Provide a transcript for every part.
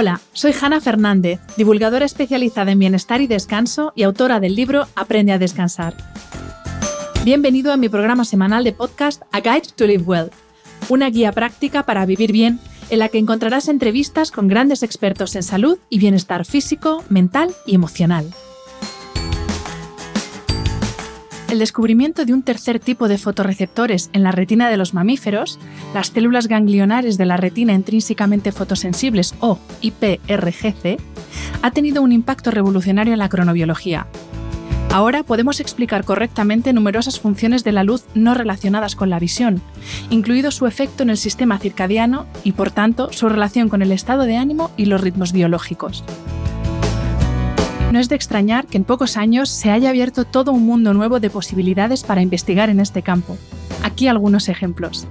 Hola, soy Hanna Fernández, divulgadora especializada en bienestar y descanso y autora del libro Aprende a descansar. Bienvenido a mi programa semanal de podcast A Guide to Live Well, una guía práctica para vivir bien en la que encontrarás entrevistas con grandes expertos en salud y bienestar físico, mental y emocional. El descubrimiento de un tercer tipo de fotorreceptores en la retina de los mamíferos, las células ganglionares de la retina intrínsecamente fotosensibles o IPRGC, ha tenido un impacto revolucionario en la cronobiología. Ahora podemos explicar correctamente numerosas funciones de la luz no relacionadas con la visión, incluido su efecto en el sistema circadiano y, por tanto, su relación con el estado de ánimo y los ritmos biológicos. No es de extrañar que en pocos años se haya abierto todo un mundo nuevo de posibilidades para investigar en este campo. Aquí algunos ejemplos.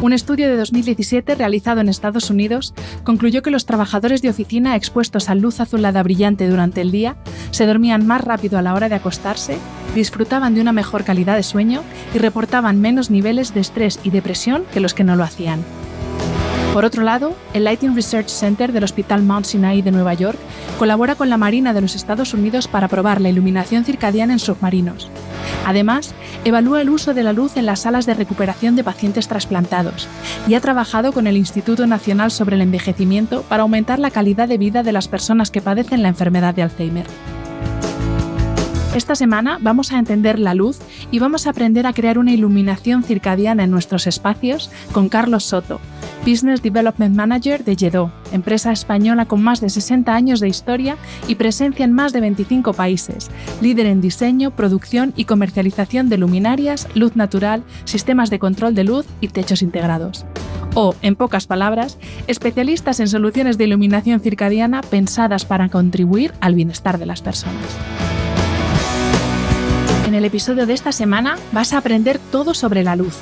Un estudio de 2017 realizado en Estados Unidos concluyó que los trabajadores de oficina expuestos a luz azulada brillante durante el día se dormían más rápido a la hora de acostarse, disfrutaban de una mejor calidad de sueño y reportaban menos niveles de estrés y depresión que los que no lo hacían. Por otro lado, el Lighting Research Center del Hospital Mount Sinai de Nueva York colabora con la Marina de los Estados Unidos para probar la iluminación circadiana en submarinos. Además, evalúa el uso de la luz en las salas de recuperación de pacientes trasplantados y ha trabajado con el Instituto Nacional sobre el Envejecimiento para aumentar la calidad de vida de las personas que padecen la enfermedad de Alzheimer. Esta semana vamos a entender la luz y vamos a aprender a crear una iluminación circadiana en nuestros espacios con Carlos Soto, Business Development Manager de Yedo, empresa española con más de 60 años de historia y presencia en más de 25 países, líder en diseño, producción y comercialización de luminarias, luz natural, sistemas de control de luz y techos integrados. O, en pocas palabras, especialistas en soluciones de iluminación circadiana pensadas para contribuir al bienestar de las personas. En el episodio de esta semana vas a aprender todo sobre la luz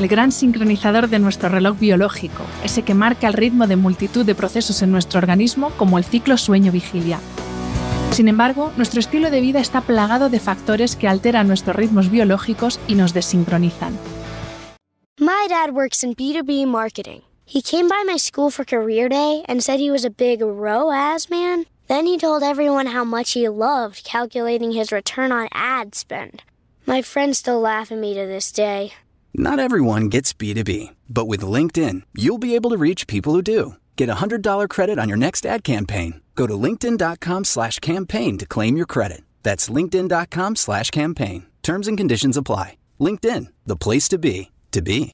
el gran sincronizador de nuestro reloj biológico, ese que marca el ritmo de multitud de procesos en nuestro organismo como el ciclo sueño-vigilia. Sin embargo, nuestro estilo de vida está plagado de factores que alteran nuestros ritmos biológicos y nos desincronizan. My dad works in B2B marketing. He came by my school for career day and said he was a big ROAS man. Then he told everyone how much he loved calculating his return on ad spend. My friends still laugh at me to this day. Not everyone gets B2B, but with LinkedIn, you'll be able to reach people who do. Get a $100 credit on your next ad campaign. Go to linkedin.com slash campaign to claim your credit. That's linkedin.com slash campaign. Terms and conditions apply. LinkedIn, the place to be, to be.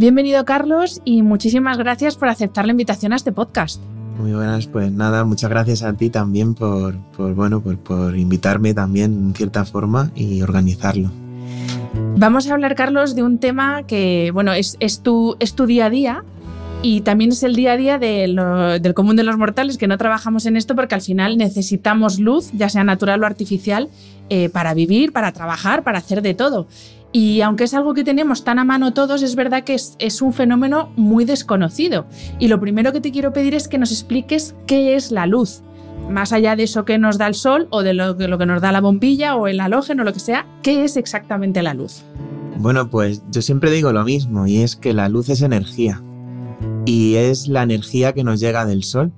Bienvenido Carlos y muchísimas gracias por aceptar la invitación a este podcast. Muy buenas, pues nada, muchas gracias a ti también por, bueno, por, invitarme también en cierta forma y organizarlo. Vamos a hablar, Carlos, de un tema que, bueno, es, es, tu, es tu día a día, y también es el día a día del común de los mortales que no trabajamos en esto porque al final necesitamos luz, ya sea natural o artificial, eh, para vivir, para trabajar, para hacer de todo. Y aunque es algo que tenemos tan a mano todos, es verdad que es, un fenómeno muy desconocido. Y lo primero que te quiero pedir es que nos expliques qué es la luz. Más allá de eso que nos da el sol o de lo, que nos da la bombilla o el halógeno o lo que sea, ¿qué es exactamente la luz? Bueno, pues yo siempre digo lo mismo y es que la luz es energía. Y es la energía que nos llega del sol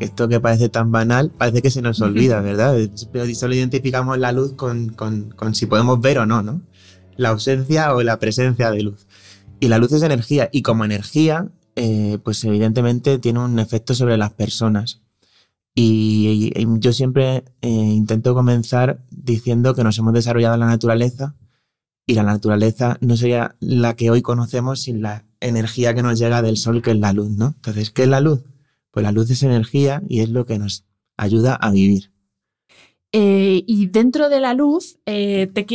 esto que parece tan banal, parece que se nos olvida, ¿verdad? Pero Solo identificamos la luz con, si podemos ver o no, ¿no? la ausencia o la presencia de luz. Y la luz es energía, y como energía, eh, pues evidentemente tiene un efecto sobre las personas. Y, yo siempre eh, intento comenzar diciendo que nos hemos desarrollado en la naturaleza y la naturaleza no sería la que hoy conocemos sin la energía que nos llega del sol, que es la luz, ¿no? Entonces, ¿qué es la luz? Pues la luz es energía y es lo que nos ayuda a vivir. Eh, y dentro de la luz,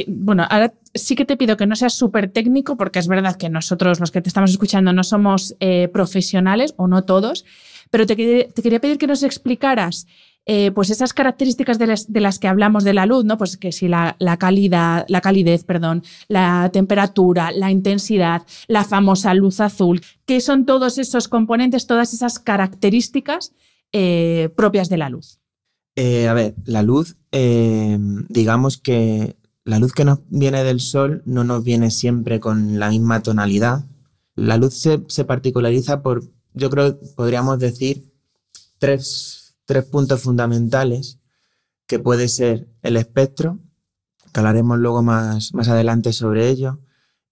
bueno, ahora sí que te pido que no seas súper técnico, porque es verdad que nosotros, los que te estamos escuchando, no somos eh, profesionales, o no todos, pero te, quería pedir que nos explicaras eh, pues esas características de las, que hablamos de la luz, ¿no? Pues que si la, calidad, la calidez, perdón, la temperatura, la intensidad, la famosa luz azul, que son todos esos componentes, todas esas características eh, propias de la luz. a ver, la luz, digamos que la luz que nos viene del sol no nos viene siempre con la misma tonalidad. La luz se, particulariza por, yo creo, podríamos decir, tres, puntos fundamentales, que puede ser el espectro, que hablaremos luego más, más adelante sobre ello.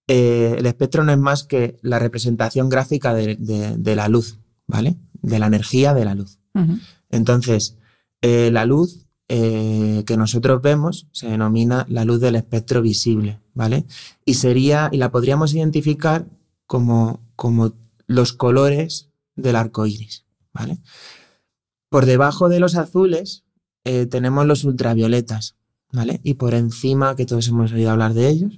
Eh, el espectro no es más que la representación gráfica de, la luz, ¿vale? De la energía de la luz. Entonces, eh, la luz eh, que nosotros vemos se denomina la luz del espectro visible, ¿vale? Y sería, y la podríamos identificar como, como los colores del arco iris, ¿vale? Por debajo de los azules eh, tenemos los ultravioletas, ¿vale? Y por encima, que todos hemos oído hablar de ellos,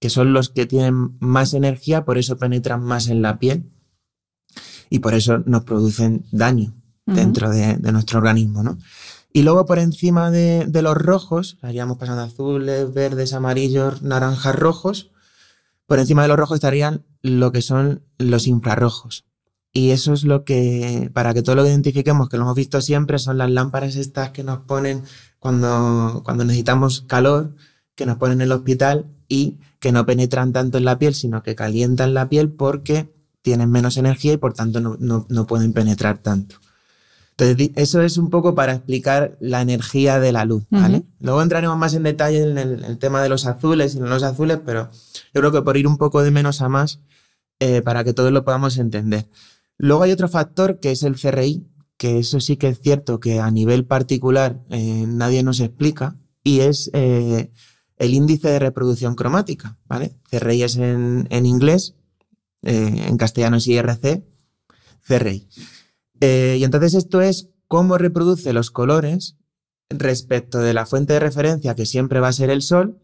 que son los que tienen más energía, por eso penetran más en la piel y por eso nos producen daño dentro de, de nuestro organismo, ¿no? Y luego por encima de, los rojos, estaríamos pasando azules, verdes, amarillos, naranjas, rojos. Por encima de los rojos estarían lo que son los infrarrojos. Y eso es lo que, para que todo lo identifiquemos, que lo hemos visto siempre, son las lámparas estas que nos ponen cuando, cuando necesitamos calor, que nos ponen en el hospital y que no penetran tanto en la piel, sino que calientan la piel porque tienen menos energía y por tanto no pueden penetrar tanto. Entonces, eso es un poco para explicar la energía de la luz, ¿vale? Luego entraremos más en detalle en el, tema de los azules y los azules, pero yo creo que por ir un poco de menos a más, eh, para que todos lo podamos entender. Luego hay otro factor que es el CRI, que eso sí que es cierto que a nivel particular eh, nadie nos explica, y es eh, el índice de reproducción cromática, ¿vale? CRI es en inglés, en castellano es IRC, CRI. Eh, y entonces esto es cómo reproduce los colores respecto de la fuente de referencia, que siempre va a ser el sol,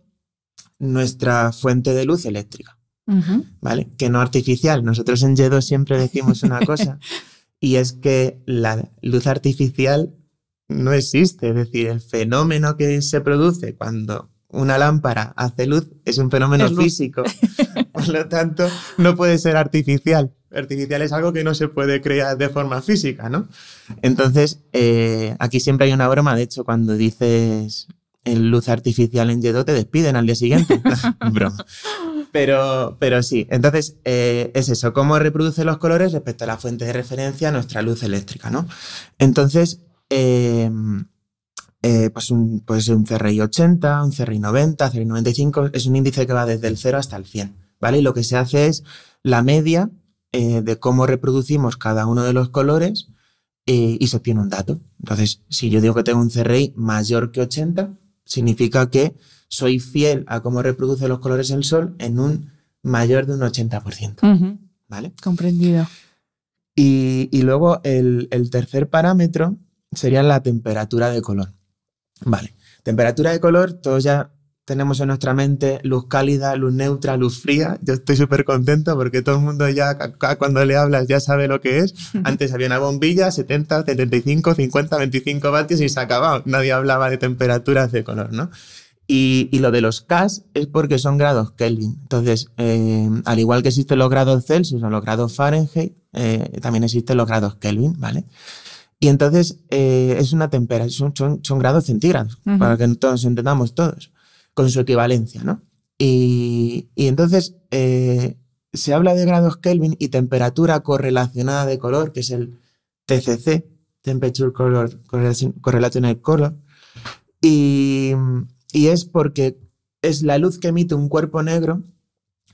nuestra fuente de luz eléctrica. ¿Vale? Que no artificial. Nosotros en Yedo siempre decimos una cosa, y es que la luz artificial no existe. Es decir, el fenómeno que se produce cuando una lámpara hace luz es un fenómeno físico Por lo tanto, no puede ser artificial. Artificial es algo que no se puede crear de forma física, ¿no? Entonces, eh, aquí siempre hay una broma. De hecho, cuando dices en luz artificial en Yedo, te despiden al día siguiente. broma. Pero, pero sí, entonces eh, es eso, cómo reproduce los colores respecto a la fuente de referencia, nuestra luz eléctrica, ¿no? Entonces, eh, pues un, puede ser un CRI 80, un CRI 90, CRI 95, es un índice que va desde el 0 hasta el 100. ¿vale? Y lo que se hace es la media eh, de cómo reproducimos cada uno de los colores eh, y se obtiene un dato. Entonces, si yo digo que tengo un CRI mayor que 80, significa que soy fiel a cómo reproduce los colores el sol en un mayor de un 80%. ¿Vale? Comprendido. Y, luego el, el, tercer parámetro sería la temperatura de color. Vale. Temperatura de color, todos ya tenemos en nuestra mente luz cálida, luz neutra, luz fría. Yo estoy súper contento porque todo el mundo ya cuando le hablas ya sabe lo que es. Antes había una bombilla, 70, 75, 50, 25 vatios y se acababa. Nadie hablaba de temperaturas de color, ¿no? Y, y lo de los K es porque son grados Kelvin. Entonces, eh, al igual que existen los grados Celsius o los grados Fahrenheit, eh, también existen los grados Kelvin, ¿vale? Y entonces eh, es una temperatura, son, son, grados centígrados, para que todos entendamos todos con su equivalencia, ¿no? Y, entonces eh, se habla de grados Kelvin y temperatura correlacionada de color, que es el TCC, Temperature Color of Color, y, y es porque es la luz que emite un cuerpo negro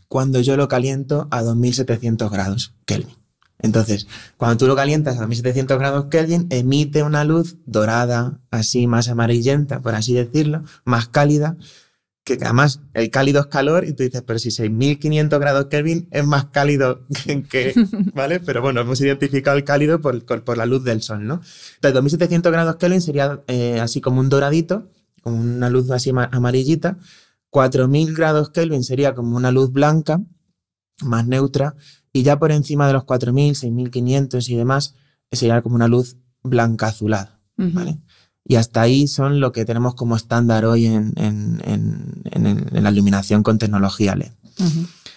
cuando yo lo caliento a 2700 grados Kelvin. Entonces, cuando tú lo calientas a 2700 grados Kelvin, emite una luz dorada, así más amarillenta, por así decirlo, más cálida, que además el cálido es calor y tú dices, pero si 6.500 grados Kelvin es más cálido que, ¿vale? Pero bueno, hemos identificado el cálido por, la luz del sol, ¿no? Entonces, 2.700 grados Kelvin sería eh, así como un doradito, con una luz así amarillita. 4.000 grados Kelvin sería como una luz blanca, más neutra. Y ya por encima de los 4.000, 6.500 y demás, sería como una luz blanca azulada, ¿vale? Y hasta ahí son lo que tenemos como estándar hoy en, la iluminación con tecnología LED.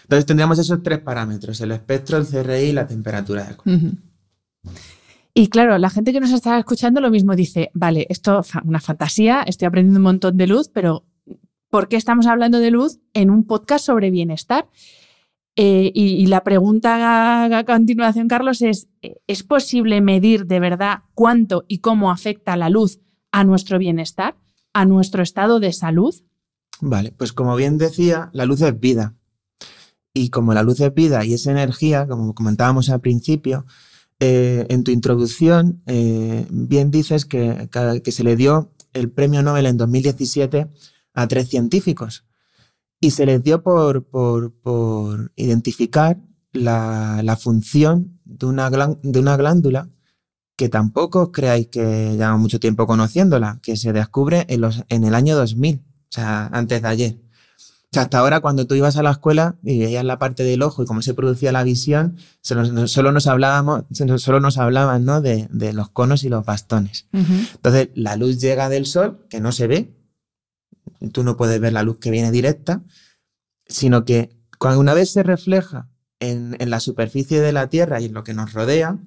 Entonces tendríamos esos tres parámetros, el espectro, el CRI y la temperatura de Y claro, la gente que nos está escuchando lo mismo dice, vale, esto es una fantasía, estoy aprendiendo un montón de luz, pero ¿por qué estamos hablando de luz en un podcast sobre bienestar? Eh, y, la pregunta a, continuación, Carlos, es, ¿es posible medir de verdad cuánto y cómo afecta la luz a nuestro bienestar, a nuestro estado de salud? Vale, pues como bien decía, la luz es vida. Y como la luz es vida y es energía, como comentábamos al principio, eh, en tu introducción eh, bien dices que, se le dio el premio Nobel en 2017 a tres científicos y se les dio por, identificar la, función de una, de una, glándula que tampoco creáis que llevamos mucho tiempo conociéndola, que se descubre en, los, en el año 2000, o sea, antes de ayer. O sea, hasta ahora cuando tú ibas a la escuela y veías la parte del ojo y cómo se producía la visión, solo, nos, hablábamos, nos hablaban de, los conos y los bastones. Entonces, la luz llega del sol, que no se ve, tú no puedes ver la luz que viene directa, sino que cuando una vez se refleja en, en la superficie de la Tierra y en lo que nos rodea,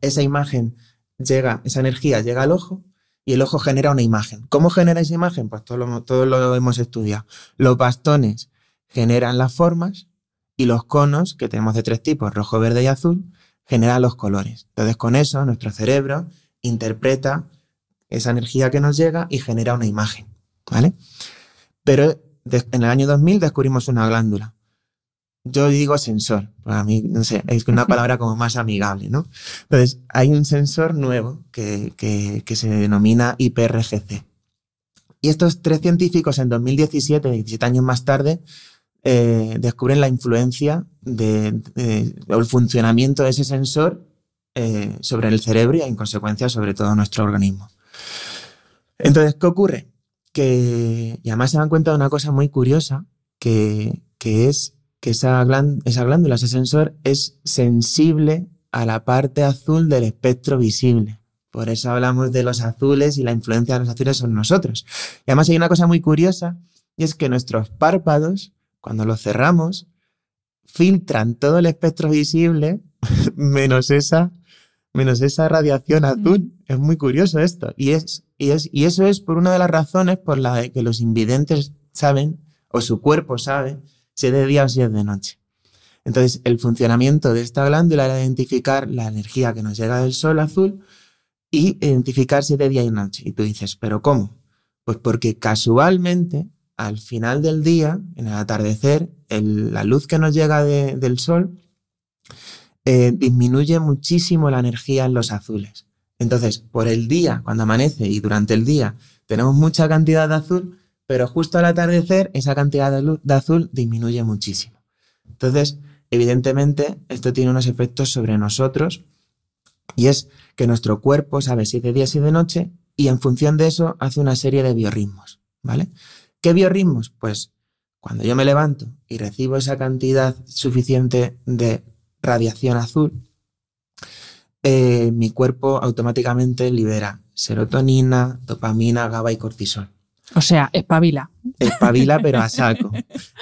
esa imagen llega, esa energía llega al ojo y el ojo genera una imagen. ¿Cómo genera esa imagen? Pues todo lo, todo hemos estudiado. Los bastones generan las formas y los conos, que tenemos de tres tipos, rojo, verde y azul, generan los colores. Entonces con eso nuestro cerebro interpreta esa energía que nos llega y genera una imagen, ¿vale? Pero en el año 2000 descubrimos una glándula yo digo sensor, para pues mí, no sé, es una palabra como más amigable, ¿no? Entonces, hay un sensor nuevo que, se denomina IPRGC. Y estos tres científicos en 2017, 17 años más tarde, eh, descubren la influencia de, o el funcionamiento de ese sensor eh, sobre el cerebro y en consecuencia sobre todo nuestro organismo. Entonces, ¿qué ocurre? Que, y además se dan cuenta de una cosa muy curiosa, que, que es que esa, esa glándula, ese sensor, es sensible a la parte azul del espectro visible. Por eso hablamos de los azules y la influencia de los azules sobre nosotros. Y además hay una cosa muy curiosa, y es que nuestros párpados, cuando los cerramos, filtran todo el espectro visible menos esa menos esa radiación azul. Es muy curioso esto. Y, es, y, eso es por una de las razones por la que los invidentes saben, o su cuerpo sabe, de o si es de noche. Entonces, el funcionamiento de esta glándula era identificar la energía que nos llega del sol azul y identificar si de día y noche. Y tú dices, ¿pero cómo? Pues porque casualmente, al final del día, en el atardecer, la luz que nos llega del sol eh, disminuye muchísimo la energía en los azules. Entonces, por el día, cuando amanece y durante el día tenemos mucha cantidad de azul, pero justo al atardecer esa cantidad de luz de azul disminuye muchísimo. Entonces, evidentemente, esto tiene unos efectos sobre nosotros y es que nuestro cuerpo sabe si de día si de noche y en función de eso hace una serie de biorritmos, ¿vale? ¿Qué biorritmos? Pues cuando yo me levanto y recibo esa cantidad suficiente de radiación azul, eh, mi cuerpo automáticamente libera serotonina, dopamina, GABA y cortisol. O sea, espabila. Espabila, pero a saco.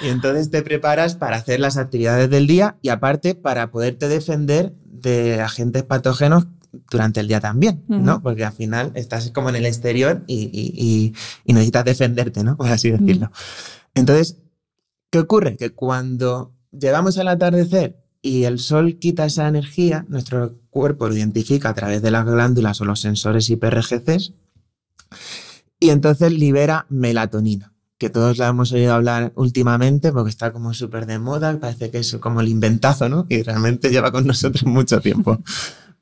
Y entonces te preparas para hacer las actividades del día y aparte para poderte defender de agentes patógenos durante el día también, ¿no? Porque al final estás como en el exterior y, necesitas defenderte, ¿no? Por así decirlo. Entonces, ¿qué ocurre? Que cuando llegamos al atardecer y el sol quita esa energía, nuestro cuerpo lo identifica a través de las glándulas o los sensores IPRGC y entonces libera melatonina, que todos la hemos oído hablar últimamente porque está como súper de moda, parece que es como el inventazo, ¿no? Y realmente lleva con nosotros mucho tiempo.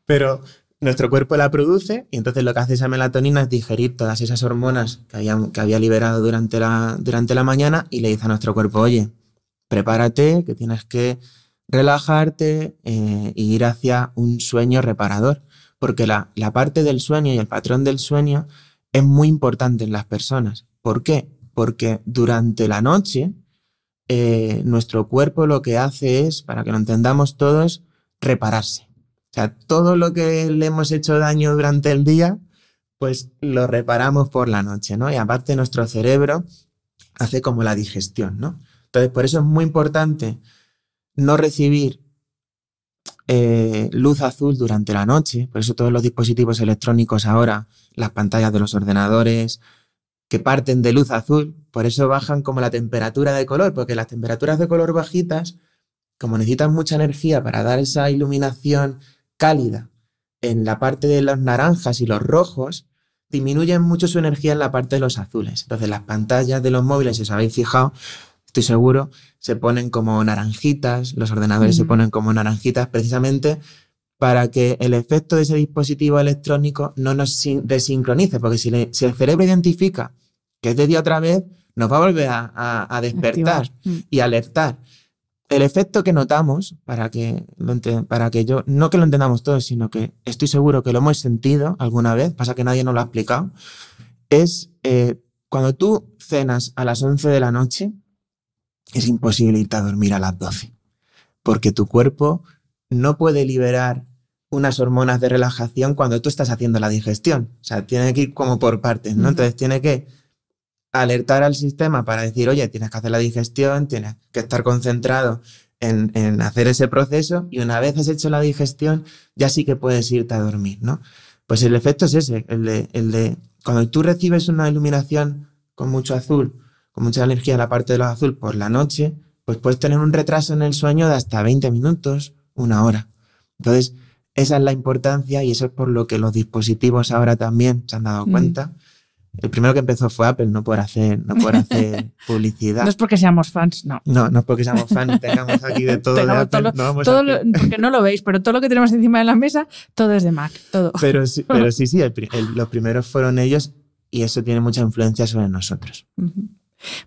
Pero nuestro cuerpo la produce y entonces lo que hace esa melatonina es digerir todas esas hormonas que había, que había liberado durante la, durante la mañana y le dice a nuestro cuerpo, oye, prepárate, que tienes que relajarte e ir hacia un sueño reparador, porque la parte del sueño y el patrón del sueño es muy importante en las personas. ¿Por qué? Porque durante la noche eh, nuestro cuerpo lo que hace es, para que lo entendamos todos, repararse. O sea, todo lo que le hemos hecho daño durante el día, pues lo reparamos por la noche, ¿no? Y aparte nuestro cerebro hace como la digestión, ¿no? Entonces, por eso es muy importante no recibir eh, luz azul durante la noche, por eso todos los dispositivos electrónicos ahora, las pantallas de los ordenadores, que parten de luz azul, por eso bajan como la temperatura de color, porque las temperaturas de color bajitas, como necesitan mucha energía para dar esa iluminación cálida en la parte de los naranjas y los rojos, disminuyen mucho su energía en la parte de los azules. Entonces las pantallas de los móviles, si os habéis fijado, estoy seguro, se ponen como naranjitas, los ordenadores se ponen como naranjitas precisamente para que el efecto de ese dispositivo electrónico no nos desincronice, porque si, el cerebro identifica que es de día otra vez, nos va a volver a, despertar mm. y alertar. El efecto que notamos, para que, para que yo, no que lo entendamos todos, sino que estoy seguro que lo hemos sentido alguna vez, pasa que nadie nos lo ha explicado, es eh, cuando tú cenas a las 11 de la noche, es imposible irte a dormir a las 12, porque tu cuerpo no puede liberar unas hormonas de relajación cuando tú estás haciendo la digestión. O sea, tiene que ir como por partes, ¿no? Entonces tiene que alertar al sistema para decir, oye, tienes que hacer la digestión, tienes que estar concentrado en, hacer ese proceso y una vez has hecho la digestión, ya sí que puedes irte a dormir, ¿no? Pues el efecto es ese, el de, el de cuando tú recibes una iluminación con mucho azul con mucha energía la parte de los azul por la noche, pues puedes tener un retraso en el sueño de hasta 20 minutos, una hora. Entonces, esa es la importancia y eso es por lo que los dispositivos ahora también se han dado mm. cuenta. El primero que empezó fue Apple, no por hacer, no por hacer publicidad. No es porque seamos fans, no. No, no es porque seamos fans, tengamos aquí de todo de Apple. no lo, porque no lo veis, pero todo lo que tenemos encima de la mesa, todo es de Mac, todo. Pero sí, pero sí, sí los primeros fueron ellos y eso tiene mucha influencia sobre nosotros.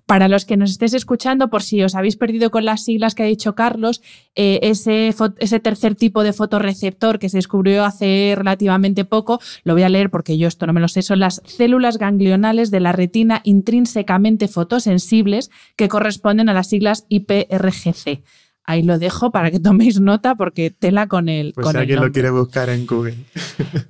Para los que nos estéis escuchando, por si os habéis perdido con las siglas que ha dicho Carlos, eh, ese, tercer tipo de fotorreceptor que se descubrió hace relativamente poco, lo voy a leer porque yo esto no me lo sé, son las células ganglionales de la retina intrínsecamente fotosensibles que corresponden a las siglas IPRGC. Ahí lo dejo para que toméis nota porque tela con el. Pues con alguien lo quiere buscar en Google.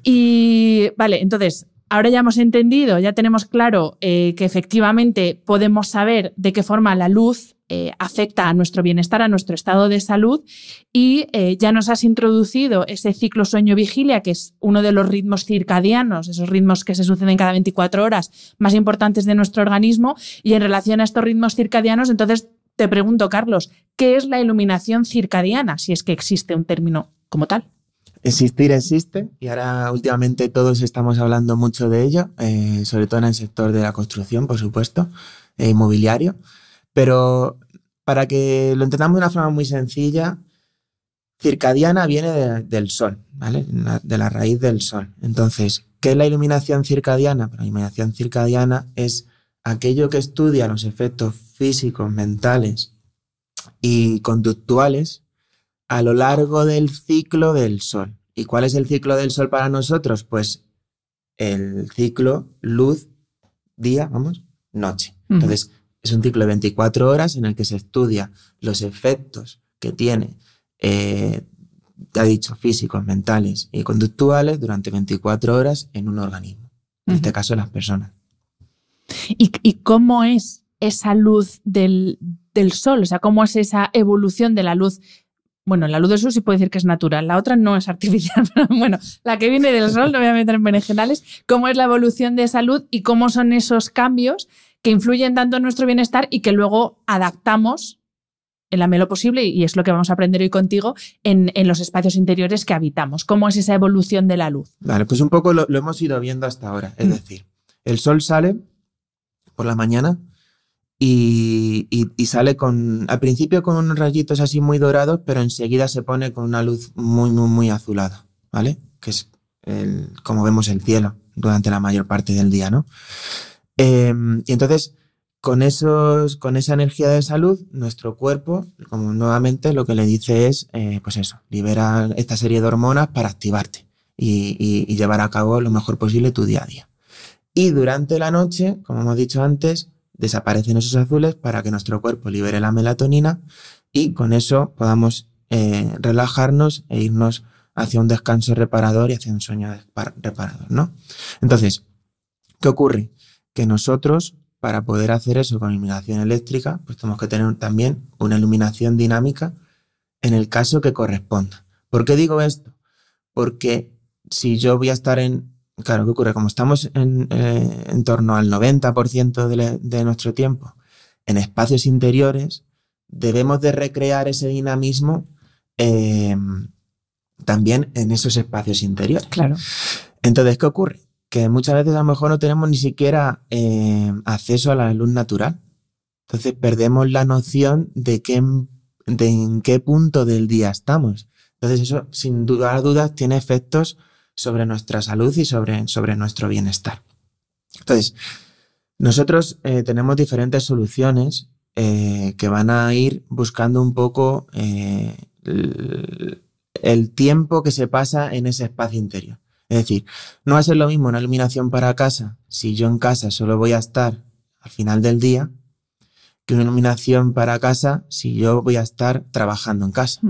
Y vale, entonces, Ahora ya hemos entendido, ya tenemos claro eh, que efectivamente podemos saber de qué forma la luz eh, afecta a nuestro bienestar, a nuestro estado de salud y eh, ya nos has introducido ese ciclo sueño-vigilia, que es uno de los ritmos circadianos, esos ritmos que se suceden cada 24 horas más importantes de nuestro organismo. Y en relación a estos ritmos circadianos, entonces te pregunto, Carlos, ¿qué es la iluminación circadiana, si es que existe un término como tal? Existir existe y ahora últimamente todos estamos hablando mucho de ello, eh, sobre todo en el sector de la construcción, por supuesto, e inmobiliario. Pero para que lo entendamos de una forma muy sencilla, circadiana viene del sol, ¿vale? De la raíz del sol. Entonces, ¿qué es la iluminación circadiana? Pues la iluminación circadiana es aquello que estudia los efectos físicos, mentales y conductuales a lo largo del ciclo del Sol. ¿Y cuál es el ciclo del Sol para nosotros? Pues el ciclo luz, día, vamos, noche. Entonces, es un ciclo de 24 horas en el que se estudia los efectos que tiene, ya eh, ha dicho, físicos, mentales y conductuales durante 24 horas en un organismo, en este caso las personas. ¿Y, cómo es esa luz del, del sol? O sea, ¿cómo es esa evolución de la luz bueno, la luz del sol sí puede decir que es natural, la otra no es artificial, pero bueno, la que viene del sol, no voy a meter en berenjenales, cómo es la evolución de esa luz y cómo son esos cambios que influyen tanto en nuestro bienestar y que luego adaptamos en la medida posible, y es lo que vamos a aprender hoy contigo, en, los espacios interiores que habitamos. ¿Cómo es esa evolución de la luz? Vale, pues un poco lo, hemos ido viendo hasta ahora. Es mm. decir, el sol sale por la mañana y, sale con, al principio con unos rayitos así muy dorados, pero enseguida se pone con una luz muy, muy, muy azulada, ¿vale? Que es como vemos el cielo durante la mayor parte del día, ¿no? Em, y entonces, con, esos, con esa energía de salud, nuestro cuerpo, como nuevamente, lo que le dice es, eh, pues eso, libera esta serie de hormonas para activarte y, y llevar a cabo lo mejor posible tu día a día. Y durante la noche, como hemos dicho antes, desaparecen esos azules para que nuestro cuerpo libere la melatonina y con eso podamos eh, relajarnos e irnos hacia un descanso reparador y hacia un sueño reparador, ¿no? Entonces, ¿qué ocurre? Que nosotros, para poder hacer eso con iluminación eléctrica, pues tenemos que tener también una iluminación dinámica en el caso que corresponda. ¿Por qué digo esto? Porque si yo voy a estar en claro, ¿qué ocurre? Como estamos en, eh, torno al 90% de, nuestro tiempo en espacios interiores, debemos de recrear ese dinamismo em, también en esos espacios interiores. Claro. Entonces, ¿qué ocurre? Que muchas veces a lo mejor no tenemos ni siquiera em, acceso a la luz natural. Entonces perdemos la noción de, qué, en qué punto del día estamos. Entonces eso, sin duda dudas, tiene efectos sobre nuestra salud y sobre, sobre nuestro bienestar. Entonces, nosotros eh, tenemos diferentes soluciones eh, que van a ir buscando un poco eh, el, tiempo que se pasa en ese espacio interior. Es decir, no va a ser lo mismo una iluminación para casa si yo en casa solo voy a estar al final del día que una iluminación para casa si yo voy a estar trabajando en casa.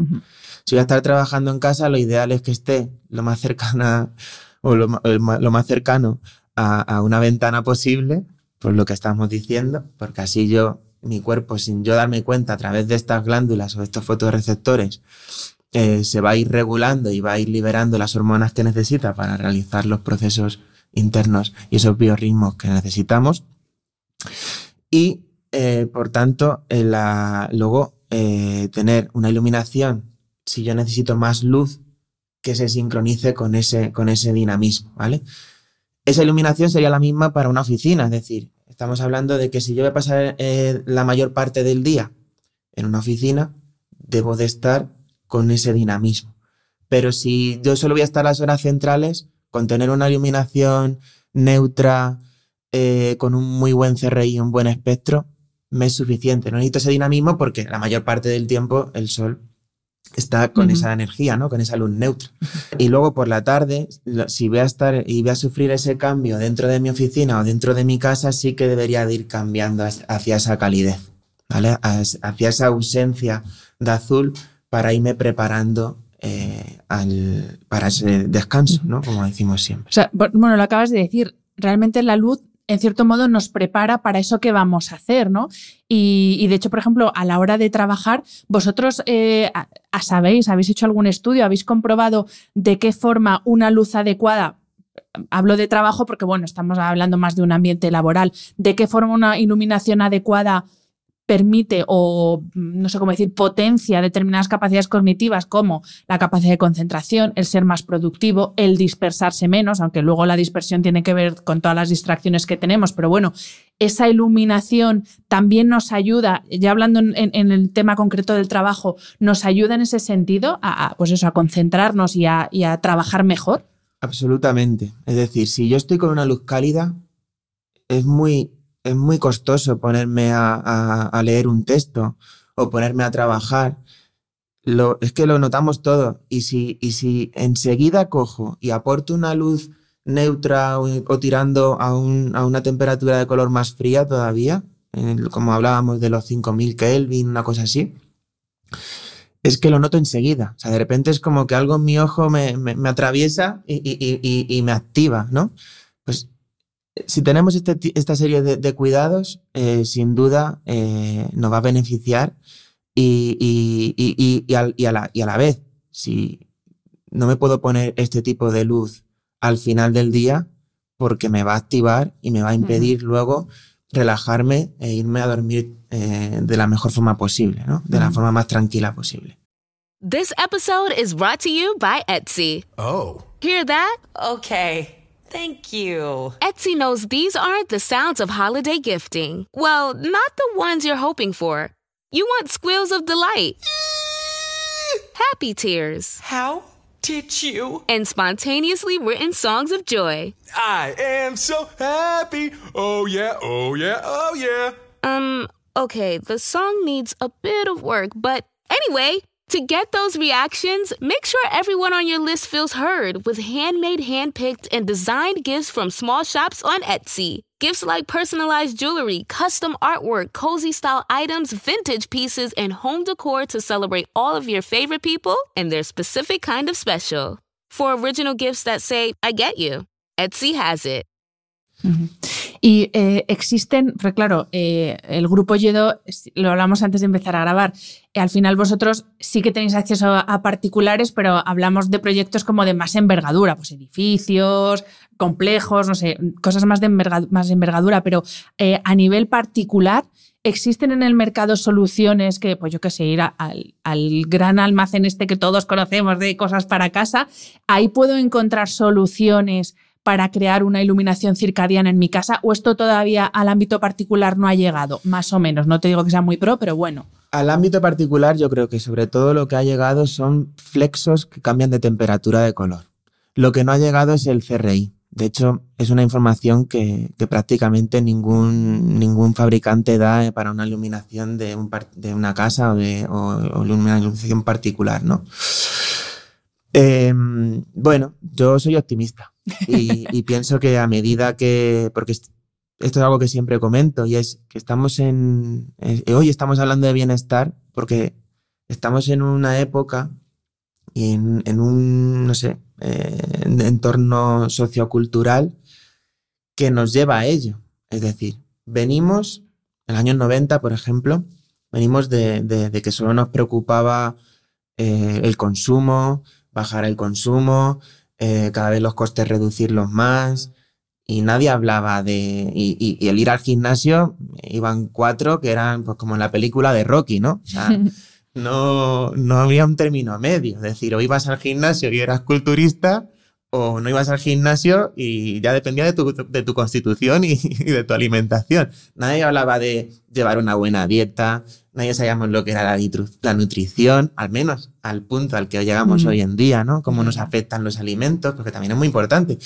Si voy a estar trabajando en casa, lo ideal es que esté lo más cercana o lo, más cercano a, una ventana posible, por lo que estamos diciendo, porque así yo, mi cuerpo, sin yo darme cuenta a través de estas glándulas o estos fotoreceptores, eh, se va a ir regulando y va a ir liberando las hormonas que necesita para realizar los procesos internos y esos biorritmos que necesitamos. Y, eh, por tanto, luego eh, tener una iluminación si yo necesito más luz que se sincronice con ese, con ese dinamismo, ¿vale? Esa iluminación sería la misma para una oficina, es decir, estamos hablando de que si yo voy a pasar eh, la mayor parte del día en una oficina, debo de estar con ese dinamismo. Pero si yo solo voy a estar las horas centrales, con tener una iluminación neutra, eh, con un muy buen CRI y un buen espectro, me es suficiente. No necesito ese dinamismo porque la mayor parte del tiempo el sol está con esa energía, ¿no? Con esa luz neutra. Y luego por la tarde, si voy a estar y voy a sufrir ese cambio dentro de mi oficina o dentro de mi casa, sí que debería de ir cambiando hacia esa calidez, ¿vale? Hacia esa ausencia de azul para irme preparando eh, para ese descanso, ¿no? Como decimos siempre. bueno, lo acabas de decir, realmente la luz en cierto modo nos prepara para eso que vamos a hacer, ¿no? Y, de hecho, por ejemplo, a la hora de trabajar, vosotros eh, sabéis, habéis hecho algún estudio, habéis comprobado de qué forma una luz adecuada hablo de trabajo porque, bueno, estamos hablando más de un ambiente laboral, de qué forma una iluminación adecuada permite o, mm, no sé cómo decir, potencia determinadas capacidades cognitivas como la capacidad de concentración, el ser más productivo, el dispersarse menos, aunque luego la dispersión tiene que ver con todas las distracciones que tenemos, pero bueno, esa iluminación también nos ayuda, ya hablando en, el tema concreto del trabajo, nos ayuda en ese sentido a, pues concentrarnos y a trabajar mejor. Absolutamente. Es decir, si yo estoy con una luz cálida, es muy es muy costoso ponerme a, leer un texto o ponerme a trabajar. Lo, es que lo notamos todo. Y si, y si enseguida cojo y aporto una luz neutra o, tirando a, una temperatura de color más fría todavía, como hablábamos de los 5000 Kelvin, una cosa así, es que lo noto enseguida. O sea, de repente es como que algo en mi ojo me, atraviesa y, me activa, ¿no? Pues si tenemos este esta serie de, cuidados, eh, sin duda eh, nos va a beneficiar y, a la, vez, si no me puedo poner este tipo de luz al final del día, porque me va a activar y me va a impedir luego relajarme e irme a dormir eh, de la mejor forma posible, ¿no? de la forma más tranquila posible. This episode is brought to you by Etsy. Oh. Hear that? Okay. Thank you. Etsy knows these aren't the sounds of holiday gifting. Well, not the ones you're hoping for. You want squeals of delight, happy tears. How did you? And spontaneously written songs of joy. I am so happy. Oh, yeah, oh, yeah, oh, yeah. Um, okay, the song needs a bit of work, but anyway, to get those reactions, make sure everyone on your list feels heard with handmade, handpicked, and designed gifts from small shops on Etsy. Gifts like personalized jewelry, custom artwork, cozy style items, vintage pieces, and home decor to celebrate all of your favorite people and their specific kind of special. For original gifts that say, I get you, Etsy has it. Y eh, existen, pero claro, eh, el grupo Yedo, lo hablamos antes de empezar a grabar, eh, al final vosotros sí que tenéis acceso a, particulares, pero hablamos de proyectos como de más envergadura, pues edificios, complejos, no sé, cosas más de envergadura, más envergadura pero a nivel particular, ¿existen en el mercado soluciones que, pues yo qué sé, ir al, al gran almacén este que todos conocemos de cosas para casa? Ahí puedo encontrar soluciones para crear una iluminación circadiana en mi casa? ¿O esto todavía al ámbito particular no ha llegado? Más o menos, no te digo que sea muy pro, pero bueno. Al ámbito particular yo creo que sobre todo lo que ha llegado son flexos que cambian de temperatura de color. Lo que no ha llegado es el CRI. De hecho, es una información que, prácticamente ningún, ningún fabricante da eh, para una iluminación de, una casa o, de, una iluminación particular, ¿no? Em, bueno, yo soy optimista. Y, pienso que a medida que, porque esto es algo que siempre comento, y es que estamos en, eh, hoy estamos hablando de bienestar porque estamos en una época y en, un, no sé, eh, entorno sociocultural que nos lleva a ello. Es decir, venimos, en el año 90, por ejemplo, venimos de, de, que solo nos preocupaba eh, el consumo, bajar el consumo, eh, cada vez los costes reducirlos más y nadie hablaba de... Y, el ir al gimnasio, iban cuatro que eran pues, como en la película de Rocky, ¿no? O sea, no, había un término medio, es decir, o ibas al gimnasio y eras culturista o no ibas al gimnasio y ya dependía de tu, constitución y de tu alimentación. Nadie hablaba de llevar una buena dieta, nadie sabíamos lo que era la, nutrición, al menos al punto al que llegamos hoy en día, ¿no? Cómo nos afectan los alimentos, porque también es muy importante.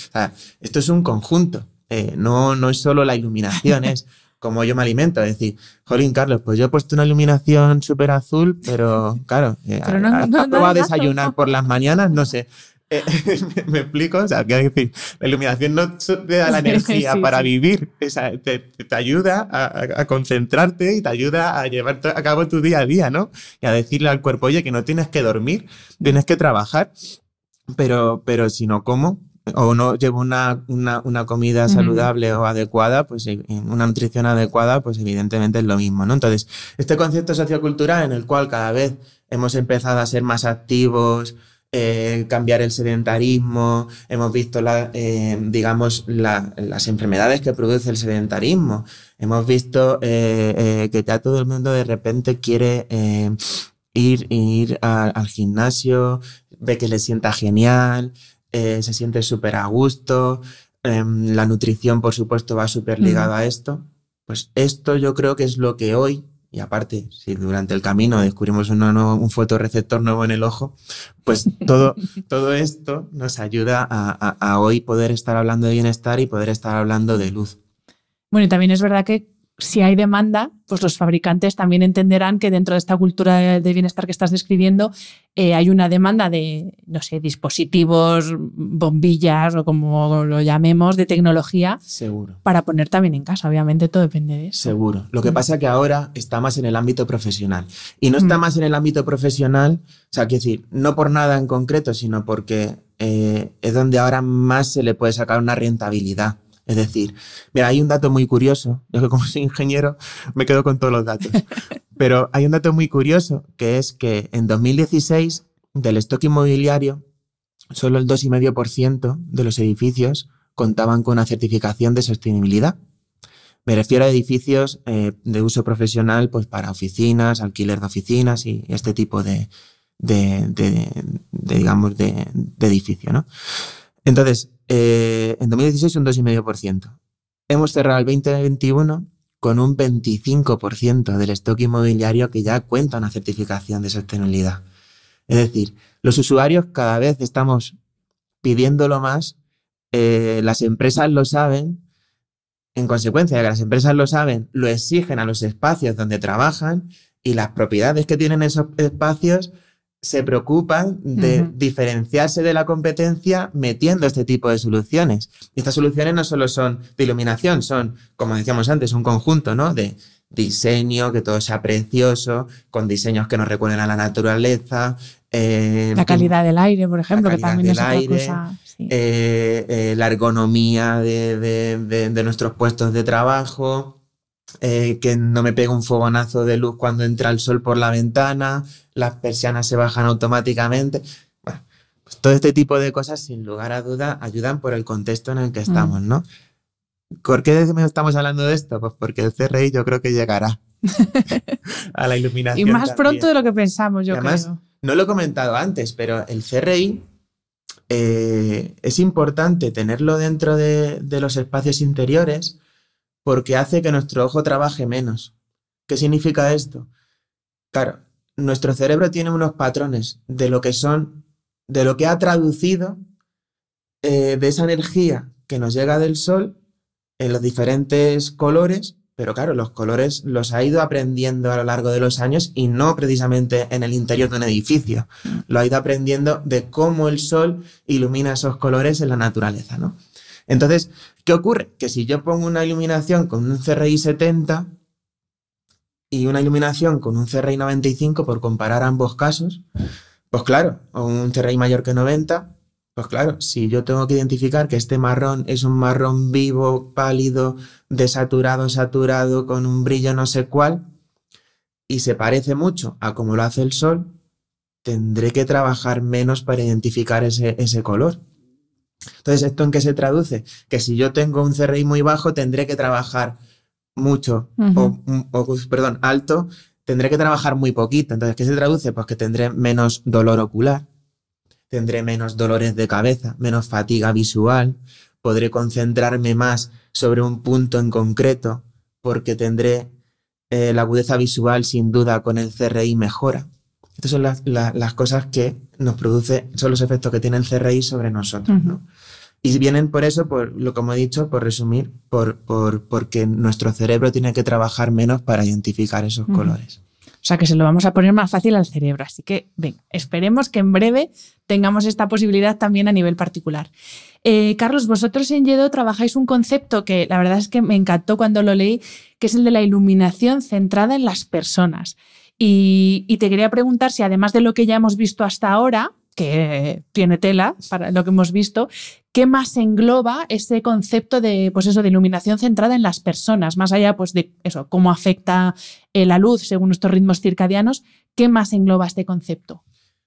esto es un conjunto, eh, no, no es solo la iluminación, es como yo me alimento. Es decir, Jolín, Carlos, pues yo he puesto una iluminación súper azul, pero claro, eh, no, va a desayunar por las mañanas? No sé. Eh, ¿Me explico? la iluminación no te da la energía para vivir, te, ayuda a, concentrarte y te ayuda a llevar a cabo tu día a día, ¿no? Y a decirle al cuerpo, oye, que no tienes que dormir, tienes que trabajar, pero, pero si no, como o no llevo una, comida saludable o adecuada, pues eh, una nutrición adecuada, pues evidentemente es lo mismo, ¿no? Entonces, este concepto sociocultural en el cual cada vez hemos empezado a ser más activos, eh, cambiar el sedentarismo, hemos visto, la, eh, digamos, las enfermedades que produce el sedentarismo, hemos visto eh, que ya todo el mundo de repente quiere ir, ir al gimnasio, ve que le sienta genial, se siente súper a gusto, em, la nutrición, por supuesto, va súper ligada a esto. Pues esto yo creo que es lo que hoy y aparte, si durante el camino descubrimos un, fotorreceptor nuevo en el ojo, pues todo, todo esto nos ayuda a, a hoy poder estar hablando de bienestar y poder estar hablando de luz. Bueno, y también es verdad que si hay demanda, pues los fabricantes también entenderán que dentro de esta cultura de bienestar que estás describiendo eh, hay una demanda de, no sé, dispositivos, bombillas o como lo llamemos, de tecnología. Seguro. Para poner también en casa, obviamente todo depende de eso. Seguro. Lo que mm. pasa es que ahora está más en el ámbito profesional. Y no está mm. más en el ámbito profesional, o sea, quiero decir, no por nada en concreto, sino porque eh, es donde ahora más se le puede sacar una rentabilidad. Es decir, mira, hay un dato muy curioso, yo que como soy ingeniero me quedo con todos los datos, pero hay un dato muy curioso que es que en 2016 del stock inmobiliario, solo el 2,5% de los edificios contaban con una certificación de sostenibilidad. Me refiero a edificios eh, de uso profesional pues, para oficinas, alquiler de oficinas y este tipo de, digamos, de, edificio. ¿no? Entonces, eh, en 2016 un 2,5%. Hemos cerrado el 2021 con un 25% del stock inmobiliario que ya cuenta una certificación de sostenibilidad. Es decir, los usuarios cada vez estamos pidiéndolo más, eh, las empresas lo saben, en consecuencia de que las empresas lo saben, lo exigen a los espacios donde trabajan y las propiedades que tienen esos espacios se preocupan de diferenciarse de la competencia metiendo este tipo de soluciones. Y estas soluciones no solo son de iluminación, son, como decíamos antes, un conjunto ¿no? de diseño, que todo sea precioso, con diseños que nos recuerden a la naturaleza. Eh, la calidad del aire, por ejemplo, que también es otra cosa. Eh, eh, la ergonomía de nuestros puestos de trabajo. Eh, que no me pega un fogonazo de luz cuando entra el sol por la ventana, las persianas se bajan automáticamente. Bueno, pues todo este tipo de cosas, sin lugar a duda, ayudan por el contexto en el que mm. estamos, ¿no? ¿Por qué estamos hablando de esto? Pues porque el CRI yo creo que llegará a la iluminación. Y más pronto de lo que pensamos, yo además, creo. No lo he comentado antes, pero el CRI eh, es importante tenerlo dentro de, de los espacios interiores porque hace que nuestro ojo trabaje menos. ¿Qué significa esto? Claro, nuestro cerebro tiene unos patrones de lo que son, de lo que ha traducido eh, de esa energía que nos llega del sol en los diferentes colores, pero claro, los colores los ha ido aprendiendo a lo largo de los años y no precisamente en el interior de un edificio, lo ha ido aprendiendo de cómo el sol ilumina esos colores en la naturaleza, ¿no? Entonces, ¿qué ocurre? Que si yo pongo una iluminación con un CRI 70 y una iluminación con un CRI 95 por comparar ambos casos, pues claro, o un CRI mayor que 90, pues claro, si yo tengo que identificar que este marrón es un marrón vivo, pálido, desaturado, saturado, con un brillo no sé cuál, y se parece mucho a como lo hace el sol, tendré que trabajar menos para identificar ese, ese color. Entonces, ¿esto en qué se traduce? Que si yo tengo un CRI muy bajo, tendré que trabajar mucho, o, perdón, alto, tendré que trabajar muy poquito. Entonces, ¿qué se traduce? Pues que tendré menos dolor ocular, tendré menos dolores de cabeza, menos fatiga visual, podré concentrarme más sobre un punto en concreto, porque tendré eh, la agudeza visual sin duda con el CRI mejora. Estas son las, cosas que nos produce, son los efectos que tiene el CRI sobre nosotros. ¿no? Y vienen por eso, por lo como he dicho, por resumir, por, por, porque nuestro cerebro tiene que trabajar menos para identificar esos colores. O sea que se lo vamos a poner más fácil al cerebro. Así que, ven, esperemos que en breve tengamos esta posibilidad también a nivel particular. Eh, Carlos, vosotros en Yedo trabajáis un concepto que la verdad es que me encantó cuando lo leí, que es el de la iluminación centrada en las personas. Y, te quería preguntar si además de lo que ya hemos visto hasta ahora, que tiene tela para lo que hemos visto, ¿qué más engloba ese concepto de, pues de iluminación centrada en las personas? Más allá pues, de eso, cómo afecta eh, la luz según nuestros ritmos circadianos, ¿qué más engloba este concepto?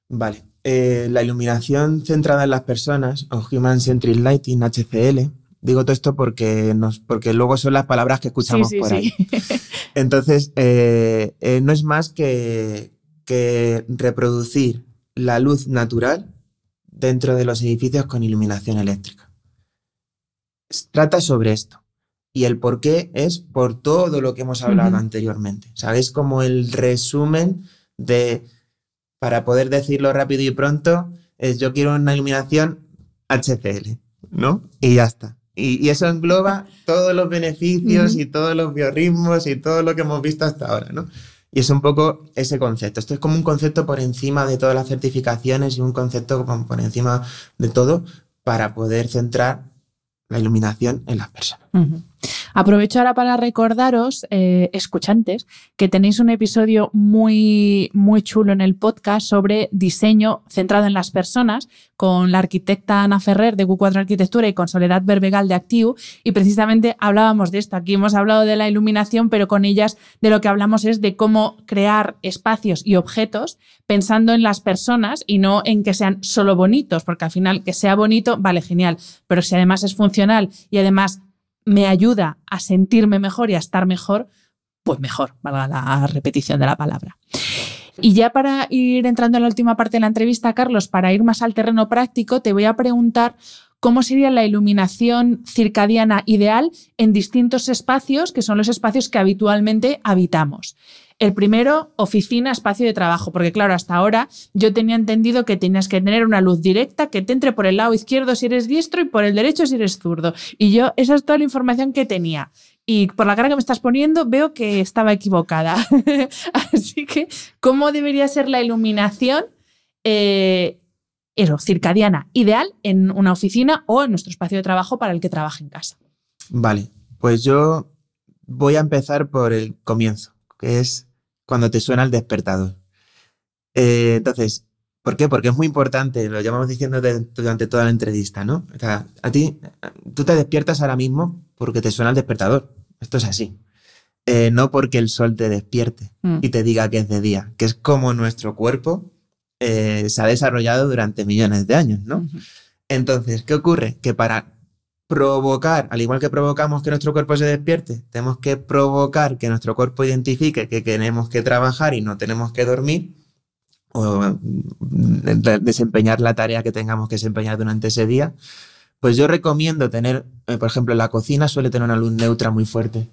Vale, eh, la iluminación centrada en las personas, o Human centric Lighting, HCL, Digo todo esto porque, porque luego son las palabras que escuchamos por ahí. Entonces, eh, eh, no es más que, reproducir la luz natural dentro de los edificios con iluminación eléctrica. Trata sobre esto. Y el por qué es por todo lo que hemos hablado anteriormente. ¿Sabéis? Como el resumen de, para poder decirlo rápido y pronto, es yo quiero una iluminación HCL, ¿no? Y ya está. Y, eso engloba todos los beneficios y todos los biorritmos y todo lo que hemos visto hasta ahora, ¿no? Y es un poco ese concepto. Esto es como un concepto por encima de todas las certificaciones y un concepto como por encima de todo para poder centrar la iluminación en las personas. Aprovecho ahora para recordaros, eh, escuchantes, que tenéis un episodio muy, muy chulo en el podcast sobre diseño centrado en las personas con la arquitecta Ana Ferrer de Q4 Arquitectura y con Soledad Berbegal de Actiu y precisamente hablábamos de esto. Aquí hemos hablado de la iluminación, pero con ellas de lo que hablamos es de cómo crear espacios y objetos pensando en las personas y no en que sean solo bonitos, porque al final que sea bonito, vale, genial, pero si además es funcional y además me ayuda a sentirme mejor y a estar mejor, pues mejor, valga la repetición de la palabra. Y ya para ir entrando en la última parte de la entrevista, Carlos, para ir más al terreno práctico, te voy a preguntar cómo sería la iluminación circadiana ideal en distintos espacios, que son los espacios que habitualmente habitamos. El primero, oficina, espacio de trabajo, porque claro, hasta ahora yo tenía entendido que tenías que tener una luz directa que te entre por el lado izquierdo si eres diestro y por el derecho si eres zurdo. Y yo, esa es toda la información que tenía. Y por la cara que me estás poniendo, veo que estaba equivocada. Así que, ¿cómo debería ser la iluminación? Eh, circadiana, ideal en una oficina o en nuestro espacio de trabajo para el que trabaje en casa. Vale, pues yo voy a empezar por el comienzo que es cuando te suena el despertador. Eh, entonces, ¿por qué? Porque es muy importante, lo llevamos diciendo durante toda la entrevista, ¿no? O sea, a ti, tú te despiertas ahora mismo porque te suena el despertador. Esto es así. Eh, no porque el sol te despierte mm. y te diga que es de día, que es como nuestro cuerpo eh, se ha desarrollado durante millones de años, ¿no? Entonces, ¿qué ocurre? Que para provocar, al igual que provocamos que nuestro cuerpo se despierte, tenemos que provocar que nuestro cuerpo identifique que tenemos que trabajar y no tenemos que dormir o mm, desempeñar la tarea que tengamos que desempeñar durante ese día, pues yo recomiendo tener, eh, por ejemplo, la cocina suele tener una luz neutra muy fuerte.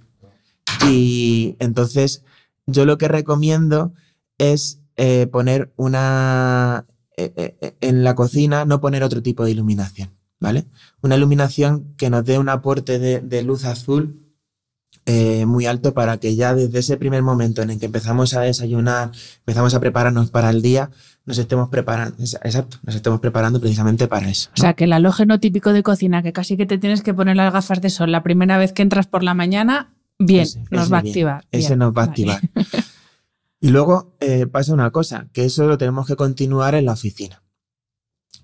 Y entonces yo lo que recomiendo es eh, poner una, eh, en la cocina, no poner otro tipo de iluminación ¿vale? Una iluminación que nos dé un aporte de, luz azul eh, muy alto para que ya desde ese primer momento en el que empezamos a desayunar, empezamos a prepararnos para el día, nos estemos preparando, nos estemos preparando precisamente para eso. O sea, que el halógeno típico de cocina, que casi que te tienes que poner las gafas de sol la primera vez que entras por la mañana, bien, nos va a activar. ese nos va a activar. Y luego eh, pasa una cosa, que eso lo tenemos que continuar en la oficina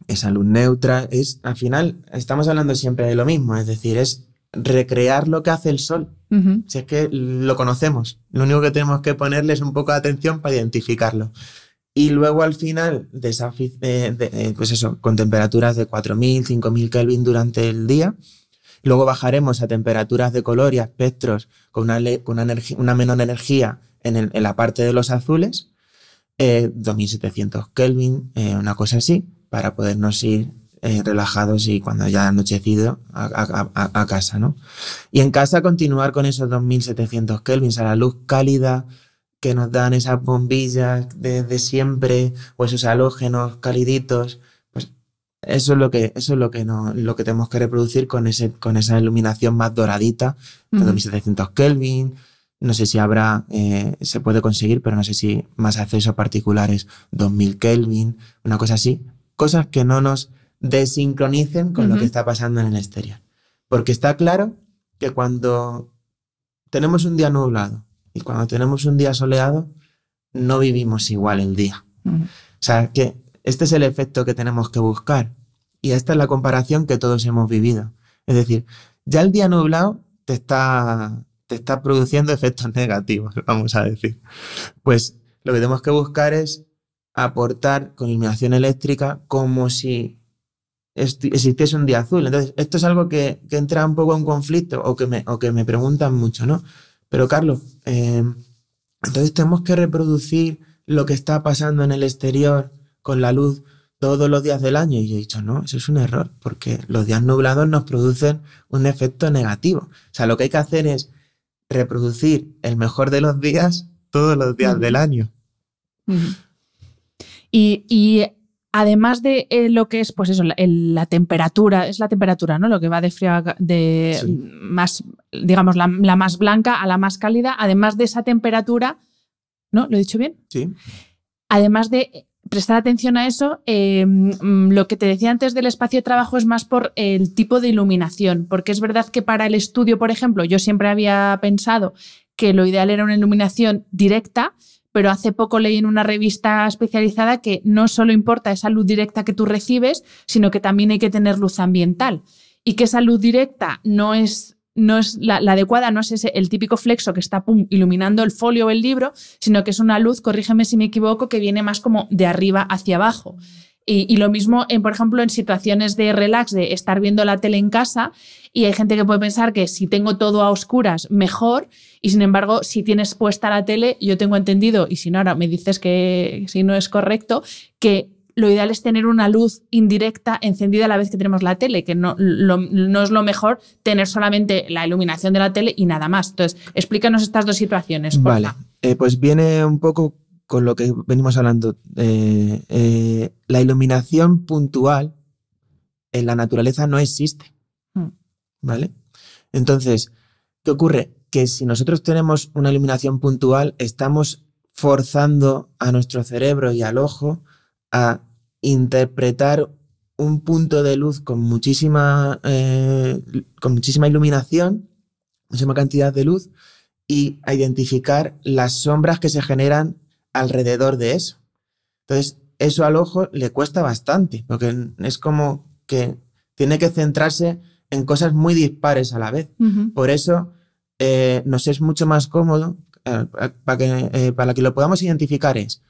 esa luz neutra, es al final estamos hablando siempre de lo mismo, es decir, es recrear lo que hace el sol. Si es que lo conocemos, lo único que tenemos que ponerle es un poco de atención para identificarlo. Y luego al final, eh, pues eso, con temperaturas de 4.000, 5.000 Kelvin durante el día, luego bajaremos a temperaturas de color y espectros con una, una, menor energía en, la parte de los azules, 2.700 eh, Kelvin, eh, una cosa así para podernos ir eh, relajados y cuando ya ha anochecido a, casa, ¿no? Y en casa continuar con esos 2700 kelvins a la luz cálida que nos dan esas bombillas desde siempre o esos halógenos caliditos, pues eso es lo que eso es lo que no, lo que tenemos que reproducir con ese con esa iluminación más doradita, 2700 kelvin. No sé si habrá, eh, se puede conseguir, pero no sé si más acceso particulares 2000 Kelvin, una cosa así, cosas que no nos desincronicen con lo que está pasando en el exterior. Porque está claro que cuando tenemos un día nublado y cuando tenemos un día soleado, no vivimos igual el día. O sea, que este es el efecto que tenemos que buscar y esta es la comparación que todos hemos vivido. Es decir, ya el día nublado te está, te está produciendo efectos negativos, vamos a decir. Pues lo que tenemos que buscar es aportar con iluminación eléctrica como si existiese un día azul. Entonces, esto es algo que, entra un poco en conflicto o que me, o que me preguntan mucho, ¿no? Pero Carlos, em, entonces tenemos que reproducir lo que está pasando en el exterior con la luz todos los días del año. Y yo he dicho, no, eso es un error, porque los días nublados nos producen un efecto negativo. O sea, lo que hay que hacer es reproducir el mejor de los días todos los días del año. Y, además de eh, lo que es, pues eso, la, temperatura, es la temperatura, ¿no? Lo que va de frío a, de más, digamos, la, más blanca a la más cálida, además de esa temperatura, ¿no? ¿Lo he dicho bien? Sí. Además de prestar atención a eso, eh, mm, lo que te decía antes del espacio de trabajo es más por el tipo de iluminación, porque es verdad que para el estudio, por ejemplo, yo siempre había pensado que lo ideal era una iluminación directa, pero hace poco leí en una revista especializada que no solo importa esa luz directa que tú recibes, sino que también hay que tener luz ambiental y que esa luz directa no es no es la, adecuada, no es el típico flexo que está iluminando el folio o el libro, sino que es una luz, corrígeme si me equivoco, que viene más como de arriba hacia abajo. Y, lo mismo, en, por ejemplo, en situaciones de relax, de estar viendo la tele en casa, y hay gente que puede pensar que si tengo todo a oscuras, mejor, y sin embargo, si tienes puesta la tele, yo tengo entendido, y si no, ahora me dices que si no es correcto, que lo ideal es tener una luz indirecta encendida a la vez que tenemos la tele, que no, es lo mejor tener solamente la iluminación de la tele y nada más. Entonces, explícanos estas dos situaciones. Vale, eh, pues viene un poco con lo que venimos hablando, eh, eh, la iluminación puntual en la naturaleza no existe. Mm. ¿Vale? Entonces, ¿qué ocurre? Que si nosotros tenemos una iluminación puntual, estamos forzando a nuestro cerebro y al ojo a interpretar un punto de luz con muchísima, eh, con muchísima iluminación, muchísima cantidad de luz, y a identificar las sombras que se generan alrededor de eso. Entonces, eso al ojo le cuesta bastante, porque es como que tiene que centrarse en cosas muy dispares a la vez. Por eso eh, nos es mucho más cómodo, eh, para, que, eh, para que lo podamos identificar es,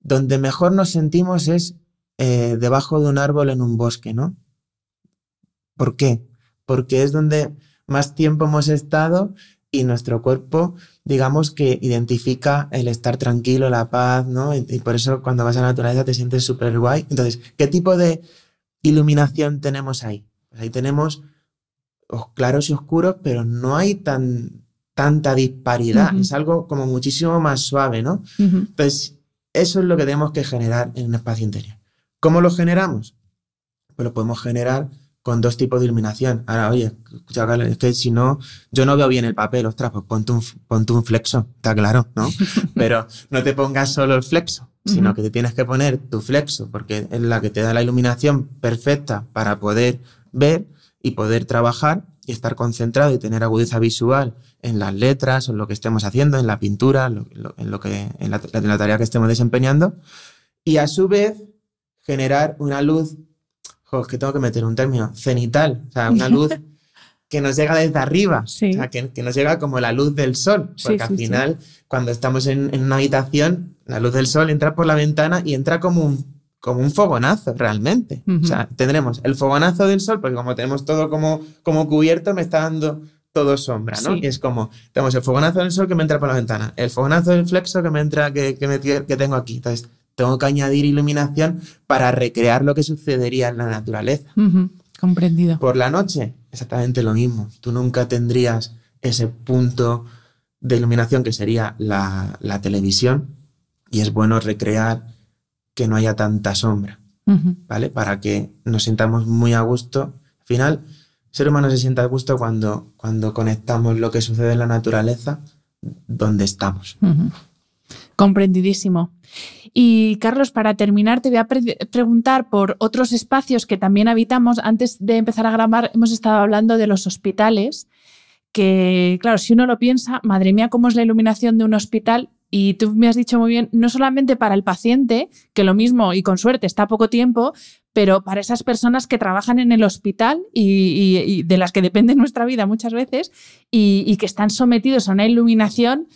donde mejor nos sentimos es debajo de un árbol en un bosque, ¿no? ¿Por qué? Porque es donde más tiempo hemos estado y nuestro cuerpo, digamos que identifica el estar tranquilo, la paz, ¿no? Y, por eso cuando vas a la naturaleza te sientes súper guay. Entonces, ¿qué tipo de iluminación tenemos ahí? Pues ahí tenemos claros y oscuros, pero no hay tan, tanta disparidad. Es algo como muchísimo más suave, ¿no? Entonces, pues eso es lo que tenemos que generar en un espacio interior. ¿Cómo lo generamos? Pues lo podemos generar con dos tipos de iluminación. Ahora, oye, es que si no, yo no veo bien el papel, ostras, pues ponte un, flexo, está claro, ¿no? Pero no te pongas solo el flexo, sino que te tienes que poner tu flexo, porque es la que te da la iluminación perfecta para poder ver y poder trabajar y estar concentrado y tener agudeza visual en las letras, en lo que estemos haciendo, en la pintura, en, lo, que, la, en la tarea que estemos desempeñando. Y a su vez, generar una luz Joder, es que tengo que meter un término, cenital, o sea, una luz que nos llega desde arriba, o sea, que, nos llega como la luz del sol, porque al final, cuando estamos en, una habitación, la luz del sol entra por la ventana y entra como un, como un fogonazo, realmente. O sea, tendremos el fogonazo del sol, porque como tenemos todo como, como cubierto, me está dando todo sombra, ¿no? Y es como, tenemos el fogonazo del sol que me entra por la ventana, el fogonazo del flexo que me entra, que, que, que tengo aquí. Entonces, tengo que añadir iluminación para recrear lo que sucedería en la naturaleza. Comprendido. Por la noche, exactamente lo mismo. Tú nunca tendrías ese punto de iluminación que sería la, televisión y es bueno recrear que no haya tanta sombra, ¿vale? Para que nos sintamos muy a gusto. Al final, el ser humano se sienta a gusto cuando, cuando conectamos lo que sucede en la naturaleza donde estamos. Comprendidísimo. Y Carlos, para terminar, te voy a preguntar por otros espacios que también habitamos. Antes de empezar a grabar, hemos estado hablando de los hospitales, que, claro, si uno lo piensa, madre mía, cómo es la iluminación de un hospital. Y tú me has dicho muy bien, no solamente para el paciente, que lo mismo y con suerte está poco tiempo, pero para esas personas que trabajan en el hospital y, de las que depende nuestra vida muchas veces y que están sometidos a una iluminación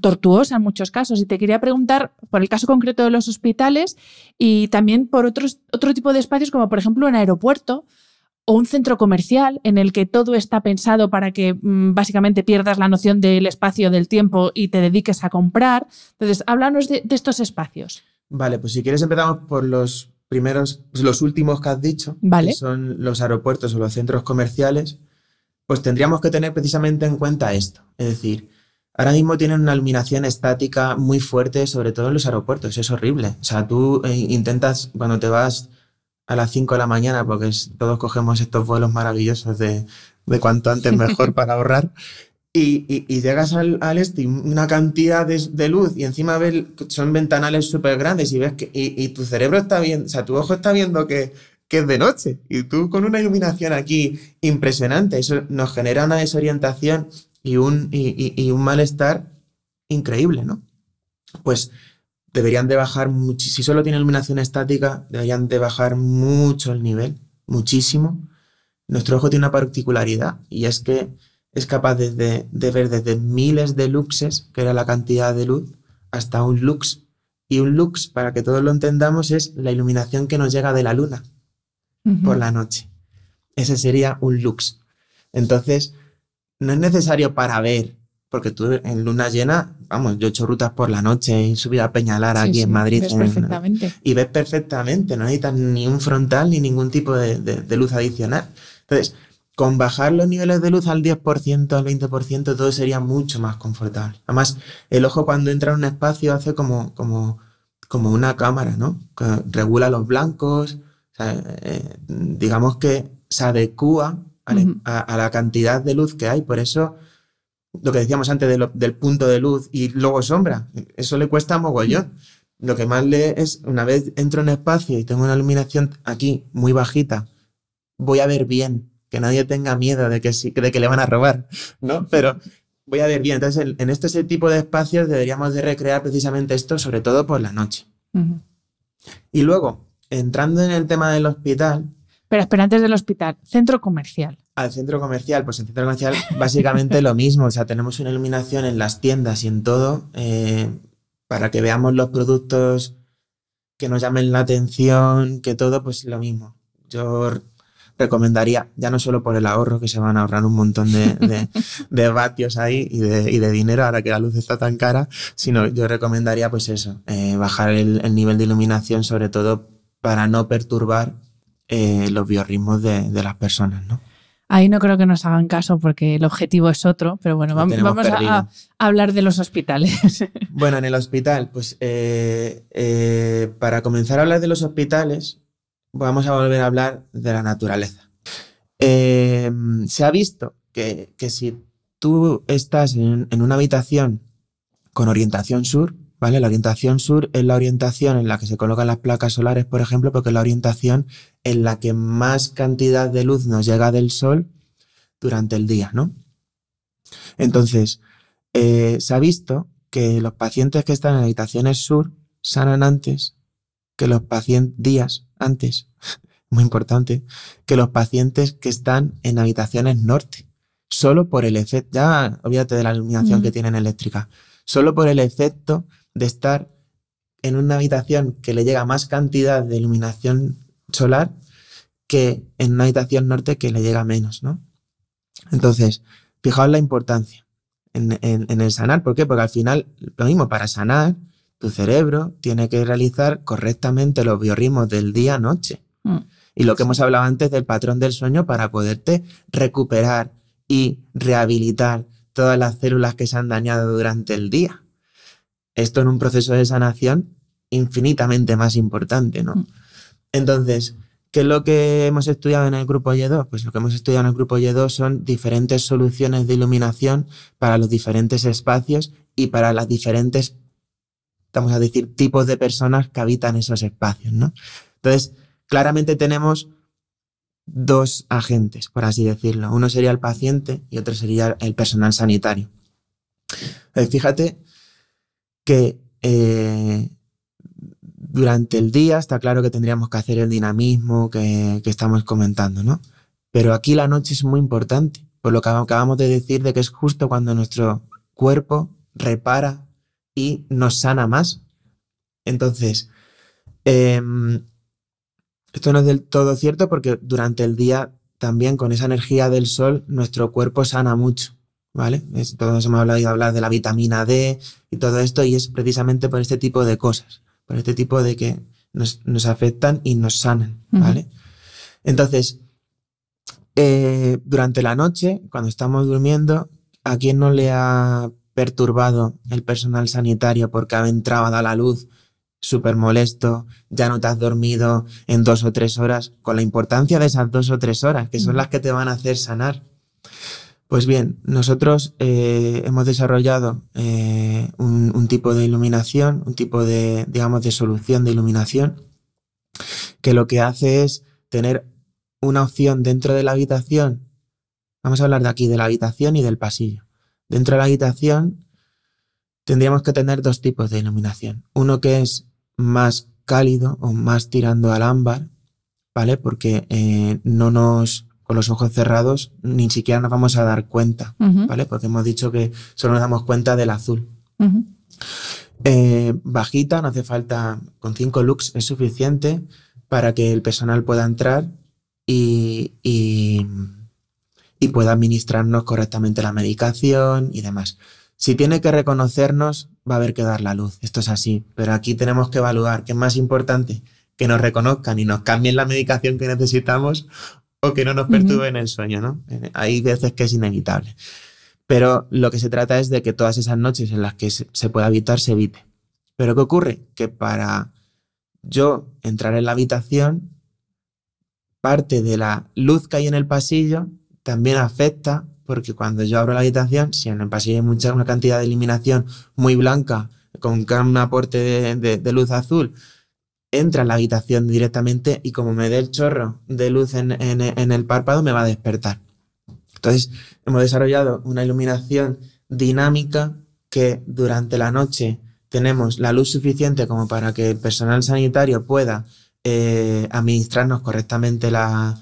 tortuosa en muchos casos. Y te quería preguntar por el caso concreto de los hospitales y también por otros, otro tipo de espacios, como por ejemplo un aeropuerto o un centro comercial en el que todo está pensado para que mm, básicamente pierdas la noción del espacio, del tiempo y te dediques a comprar. Entonces, háblanos de, estos espacios. Vale, pues si quieres empezamos por los primeros, los últimos que has dicho, vale. que son los aeropuertos o los centros comerciales, pues tendríamos que tener precisamente en cuenta esto. Es decir, Ahora mismo tienen una iluminación estática muy fuerte, sobre todo en los aeropuertos, es horrible. O sea, tú eh, intentas, cuando te vas a las 5 de la mañana, porque todos cogemos estos vuelos maravillosos de, cuanto antes mejor para ahorrar, y, llegas al, al, este una cantidad de, luz y encima ves, son ventanales súper grandes y ves que y, tu cerebro está viendo, o sea, tu ojo está viendo que, que, es de noche y tú con una iluminación aquí impresionante, eso nos genera una desorientación y un, y, un malestar increíble, ¿no? Pues deberían de bajar, si solo tiene iluminación estática, deberían de bajar mucho el nivel, muchísimo. Nuestro ojo tiene una particularidad y es que es capaz de, ver desde miles de luxes, que era la cantidad de luz, hasta un lux. Y un lux, para que todos lo entendamos, es la iluminación que nos llega de la luna por la noche. Ese sería un lux. Entonces, no es necesario para ver, porque tú en luna llena, vamos, yo he hecho rutas por la noche, y subí a Peñalara aquí en Madrid. Y ves perfectamente, no necesitas ni un frontal ni ningún tipo de, luz adicional. Entonces, con bajar los niveles de luz al 10%, al 20%, todo sería mucho más confortable. Además, el ojo cuando entra en un espacio hace como, como, como una cámara, ¿no? regula los blancos, eh, digamos que se adecua a, la cantidad de luz que hay. Por eso, lo que decíamos antes del punto de luz y luego sombra, eso le cuesta mogollón. Mm. Lo que más le es, una vez entro en un espacio y tengo una iluminación aquí muy bajita, voy a ver bien, que nadie tenga miedo de que, sí, de que le van a robar, ¿no? Pero voy a ver bien. Entonces, en, este tipo de espacios deberíamos de recrear precisamente esto, sobre todo por la noche. Y luego, entrando en el tema del hospital, pero espera, antes del hospital, centro comercial. Al centro comercial, pues en centro comercial básicamente lo mismo, o sea, tenemos una iluminación en las tiendas y en todo eh, para que veamos los productos que nos llamen la atención, que todo, pues lo mismo. Yo recomendaría, ya no solo por el ahorro, que se van a ahorrar un montón de, de, vatios ahí y de, dinero ahora que la luz está tan cara, sino yo recomendaría pues eso, eh, bajar el nivel de iluminación sobre todo para no perturbar eh, los biorritmos de, las personas, ¿no? Ahí no creo que nos hagan caso porque el objetivo es otro, pero bueno, vamos, a, hablar de los hospitales. Bueno, en el hospital, pues eh, eh, para comenzar a hablar de los hospitales, vamos a volver a hablar de la naturaleza. se ha visto que, si tú estás en, una habitación con orientación sur, ¿Vale? La orientación sur es la orientación en la que se colocan las placas solares, por ejemplo, porque es la orientación en la que más cantidad de luz nos llega del sol durante el día, ¿no? Entonces, eh, se ha visto que los pacientes que están en habitaciones sur sanan antes que los pacientes, días antes, muy importante, que los pacientes que están en habitaciones norte, solo por el efecto, ya olvídate de la iluminación que tienen eléctrica, solo por el efecto de estar en una habitación que le llega más cantidad de iluminación solar que en una habitación norte que le llega menos, ¿no? Entonces, fijaos la importancia en, el sanar. ¿Por qué? Porque al final, lo mismo, para sanar, tu cerebro tiene que realizar correctamente los biorritmos del día-noche. Mm. Y lo que hemos hablado antes del patrón del sueño para poderte recuperar y rehabilitar todas las células que se han dañado durante el día. Esto en un proceso de sanación infinitamente más importante, ¿no? Mm. Entonces, ¿qué es lo que hemos estudiado en el grupo Y2? Pues lo que hemos estudiado en el grupo Y2 son diferentes soluciones de iluminación para los diferentes espacios y para las diferentes, vamos a decir, tipos de personas que habitan esos espacios, ¿no? Entonces, claramente tenemos dos agentes, por así decirlo. Uno sería el paciente y otro sería el personal sanitario. Eh, fíjate que eh, durante el día está claro que tendríamos que hacer el dinamismo que, estamos comentando, ¿no? Pero aquí la noche es muy importante, por lo que acabamos de decir de que es justo cuando nuestro cuerpo repara y nos sana más. Entonces, em, esto no es del todo cierto porque durante el día también con esa energía del sol nuestro cuerpo sana mucho. ¿vale? todos hemos hablado, hablar de la vitamina D y todo esto, y es precisamente por este tipo de cosas, por este tipo de que nos, afectan y nos sanan, ¿vale? Entonces, eh, durante la noche, cuando estamos durmiendo, ¿a quién no le ha perturbado el personal sanitario porque ha entrado a la luz? súper molesto, ya no te has dormido en dos o tres horas, con la importancia de esas dos o tres horas, que son las que te van a hacer sanar. Pues bien, nosotros eh, hemos desarrollado eh, un, tipo de iluminación, un tipo de, digamos, de solución de iluminación, que lo que hace es tener una opción dentro de la habitación. Vamos a hablar de aquí, de la habitación y del pasillo. Dentro de la habitación tendríamos que tener dos tipos de iluminación. Uno que es más cálido o más tirando al ámbar, ¿vale? Porque eh, no nos con los ojos cerrados, ni siquiera nos vamos a dar cuenta, ¿vale? Porque hemos dicho que solo nos damos cuenta del azul. Eh, bajita, no hace falta, con cinco lux es suficiente para que el personal pueda entrar y, y pueda administrarnos correctamente la medicación y demás. Si tiene que reconocernos, va a haber que dar la luz. Esto es así. Pero aquí tenemos que evaluar qué es más importante, que nos reconozcan y nos cambien la medicación que necesitamos o que no nos perturbe en el sueño, ¿no? Eh, hay veces que es inevitable. Pero lo que se trata es de que todas esas noches en las que se pueda habitar se evite. Pero ¿qué ocurre? Que para yo entrar en la habitación, parte de la luz que hay en el pasillo también afecta, porque cuando yo abro la habitación, si en el pasillo hay mucha, una cantidad de iluminación muy blanca, con un aporte de luz azul, entra en la habitación directamente y como me dé el chorro de luz en, el párpado, me va a despertar. Entonces, hemos desarrollado una iluminación dinámica que durante la noche tenemos la luz suficiente como para que el personal sanitario pueda eh, administrarnos correctamente la,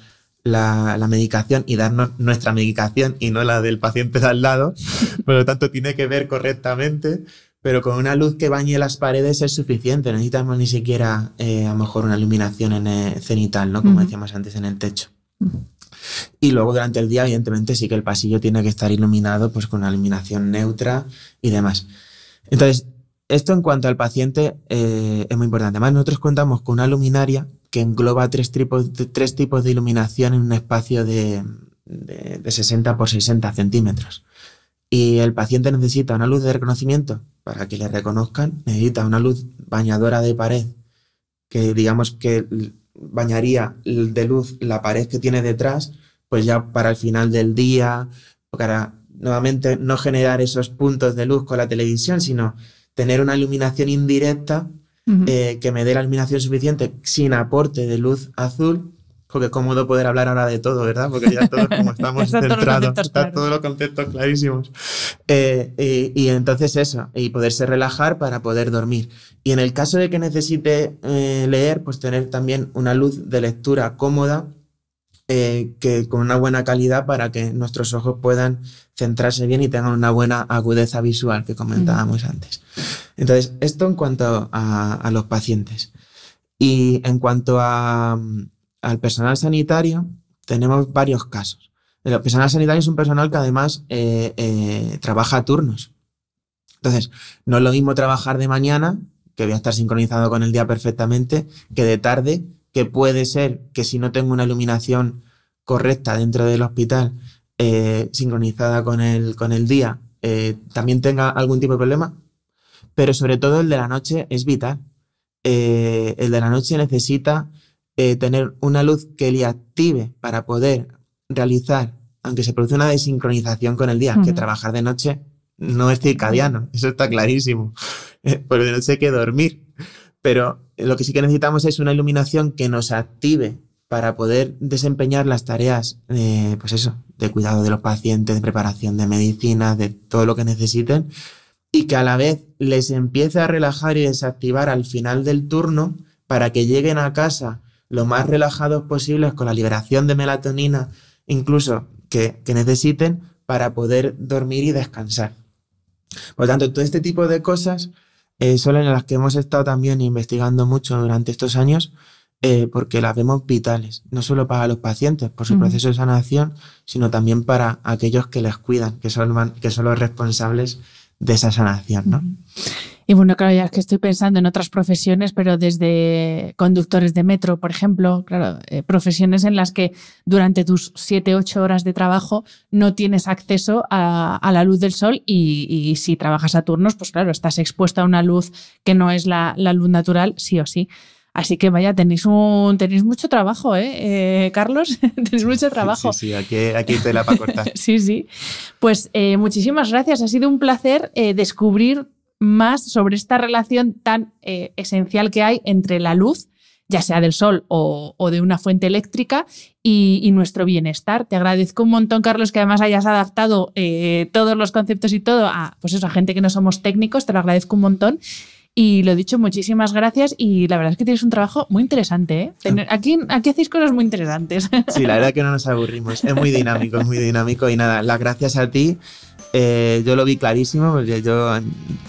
medicación y darnos nuestra medicación y no la del paciente de al lado. Por lo tanto, tiene que ver correctamente pero con una luz que bañe las paredes es suficiente. No necesitamos ni siquiera, eh, a lo mejor, una iluminación en, eh, cenital, ¿no? Como decíamos antes, en el techo. Y luego durante el día, evidentemente, sí que el pasillo tiene que estar iluminado pues, con una iluminación neutra y demás. Entonces, esto en cuanto al paciente eh, es muy importante. Además, nosotros contamos con una luminaria que engloba tres, tipos de, tres tipos de iluminación en un espacio de, de, de 60 por 60 centímetros y el paciente necesita una luz de reconocimiento para que le reconozcan, necesita una luz bañadora de pared, que digamos que bañaría de luz la pared que tiene detrás, pues ya para el final del día, para nuevamente no generar esos puntos de luz con la televisión, sino tener una iluminación indirecta eh, que me dé la iluminación suficiente sin aporte de luz azul porque es cómodo poder hablar ahora de todo, ¿verdad? Porque ya todos como estamos centrados, todos están todos los conceptos clarísimos. Eh, y, entonces eso, y poderse relajar para poder dormir. Y en el caso de que necesite eh, leer, pues tener también una luz de lectura cómoda, eh, que con una buena calidad para que nuestros ojos puedan centrarse bien y tengan una buena agudeza visual que comentábamos antes. Entonces, esto en cuanto a los pacientes. Y en cuanto a, al personal sanitario tenemos varios casos. El personal sanitario es un personal que además eh, eh, trabaja a turnos. Entonces, no es lo mismo trabajar de mañana, que voy a estar sincronizado con el día perfectamente, que de tarde, que puede ser que si no tengo una iluminación correcta dentro del hospital, eh, sincronizada con el, con el día, también tenga algún tipo de problema. Pero sobre todo el de la noche es vital. el de la noche necesita eh, tener una luz que le active para poder realizar, aunque se produce una desincronización con el día, que trabajar de noche no es circadiano, eso está clarísimo, eh, porque de noche hay que dormir, pero lo que sí que necesitamos es una iluminación que nos active para poder desempeñar las tareas, eh, pues eso, de cuidado de los pacientes, de preparación de medicinas, de todo lo que necesiten, y que a la vez les empiece a relajar y desactivar al final del turno para que lleguen a casa lo más relajados posibles con la liberación de melatonina, incluso que, necesiten para poder dormir y descansar. Por lo tanto, todo este tipo de cosas eh, son en las que hemos estado también investigando mucho durante estos años, eh, porque las vemos vitales, no solo para los pacientes por su proceso de sanación, sino también para aquellos que les cuidan, que son, que son los responsables de esa sanación. ¿no? Y bueno, claro, ya es que estoy pensando en otras profesiones, pero desde conductores de metro, por ejemplo, claro, eh, profesiones en las que durante tus siete ocho horas de trabajo no tienes acceso a, la luz del sol y, si trabajas a turnos, pues claro, estás expuesto a una luz que no es la, luz natural, sí o sí. Así que vaya, tenéis un tenéis mucho trabajo, ¿eh, eh Carlos? tenéis mucho trabajo. Sí, sí, Aquí, aquí, te la para cortar. sí, sí. Pues eh, muchísimas gracias. Ha sido un placer descubrir más sobre esta relación tan eh, esencial que hay entre la luz, ya sea del sol o, de una fuente eléctrica, y, nuestro bienestar. Te agradezco un montón, Carlos, que además hayas adaptado eh, todos los conceptos y todo a, pues eso, gente que no somos técnicos, te lo agradezco un montón. Y lo dicho, muchísimas gracias. Y la verdad es que tienes un trabajo muy interesante. ¿eh? Ah. Aquí, aquí hacéis cosas muy interesantes. Sí, la verdad es que no nos aburrimos. Es muy dinámico, es muy dinámico. Y nada, las gracias a ti eh, yo lo vi clarísimo, porque yo,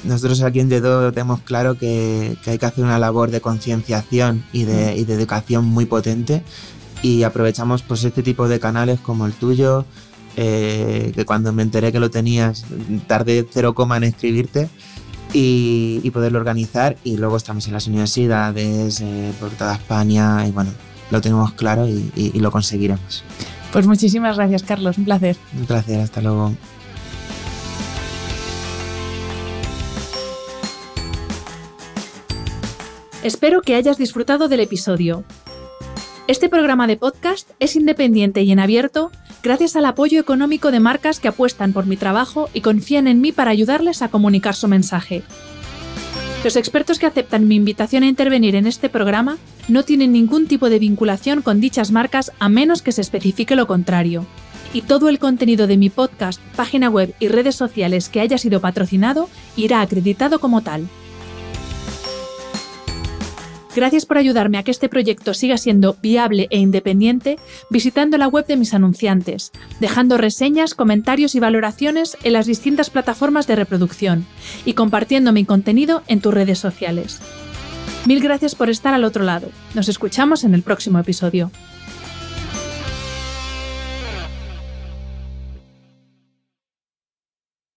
nosotros aquí en Dedo tenemos claro que, hay que hacer una labor de concienciación mm. y de, educación muy potente y aprovechamos pues este tipo de canales como el tuyo, eh, que cuando me enteré que lo tenías tardé cero coma en escribirte y, poderlo organizar y luego estamos en las universidades, eh, por toda España y bueno, lo tenemos claro y, y lo conseguiremos. Pues muchísimas gracias Carlos, un placer. Un placer, hasta luego. Espero que hayas disfrutado del episodio. Este programa de podcast es independiente y en abierto gracias al apoyo económico de marcas que apuestan por mi trabajo y confían en mí para ayudarles a comunicar su mensaje. Los expertos que aceptan mi invitación a intervenir en este programa no tienen ningún tipo de vinculación con dichas marcas a menos que se especifique lo contrario. Y todo el contenido de mi podcast, página web y redes sociales que haya sido patrocinado irá acreditado como tal. Gracias por ayudarme a que este proyecto siga siendo viable e independiente visitando la web de mis anunciantes, dejando reseñas, comentarios y valoraciones en las distintas plataformas de reproducción y compartiendo mi contenido en tus redes sociales. Mil gracias por estar al otro lado. Nos escuchamos en el próximo episodio.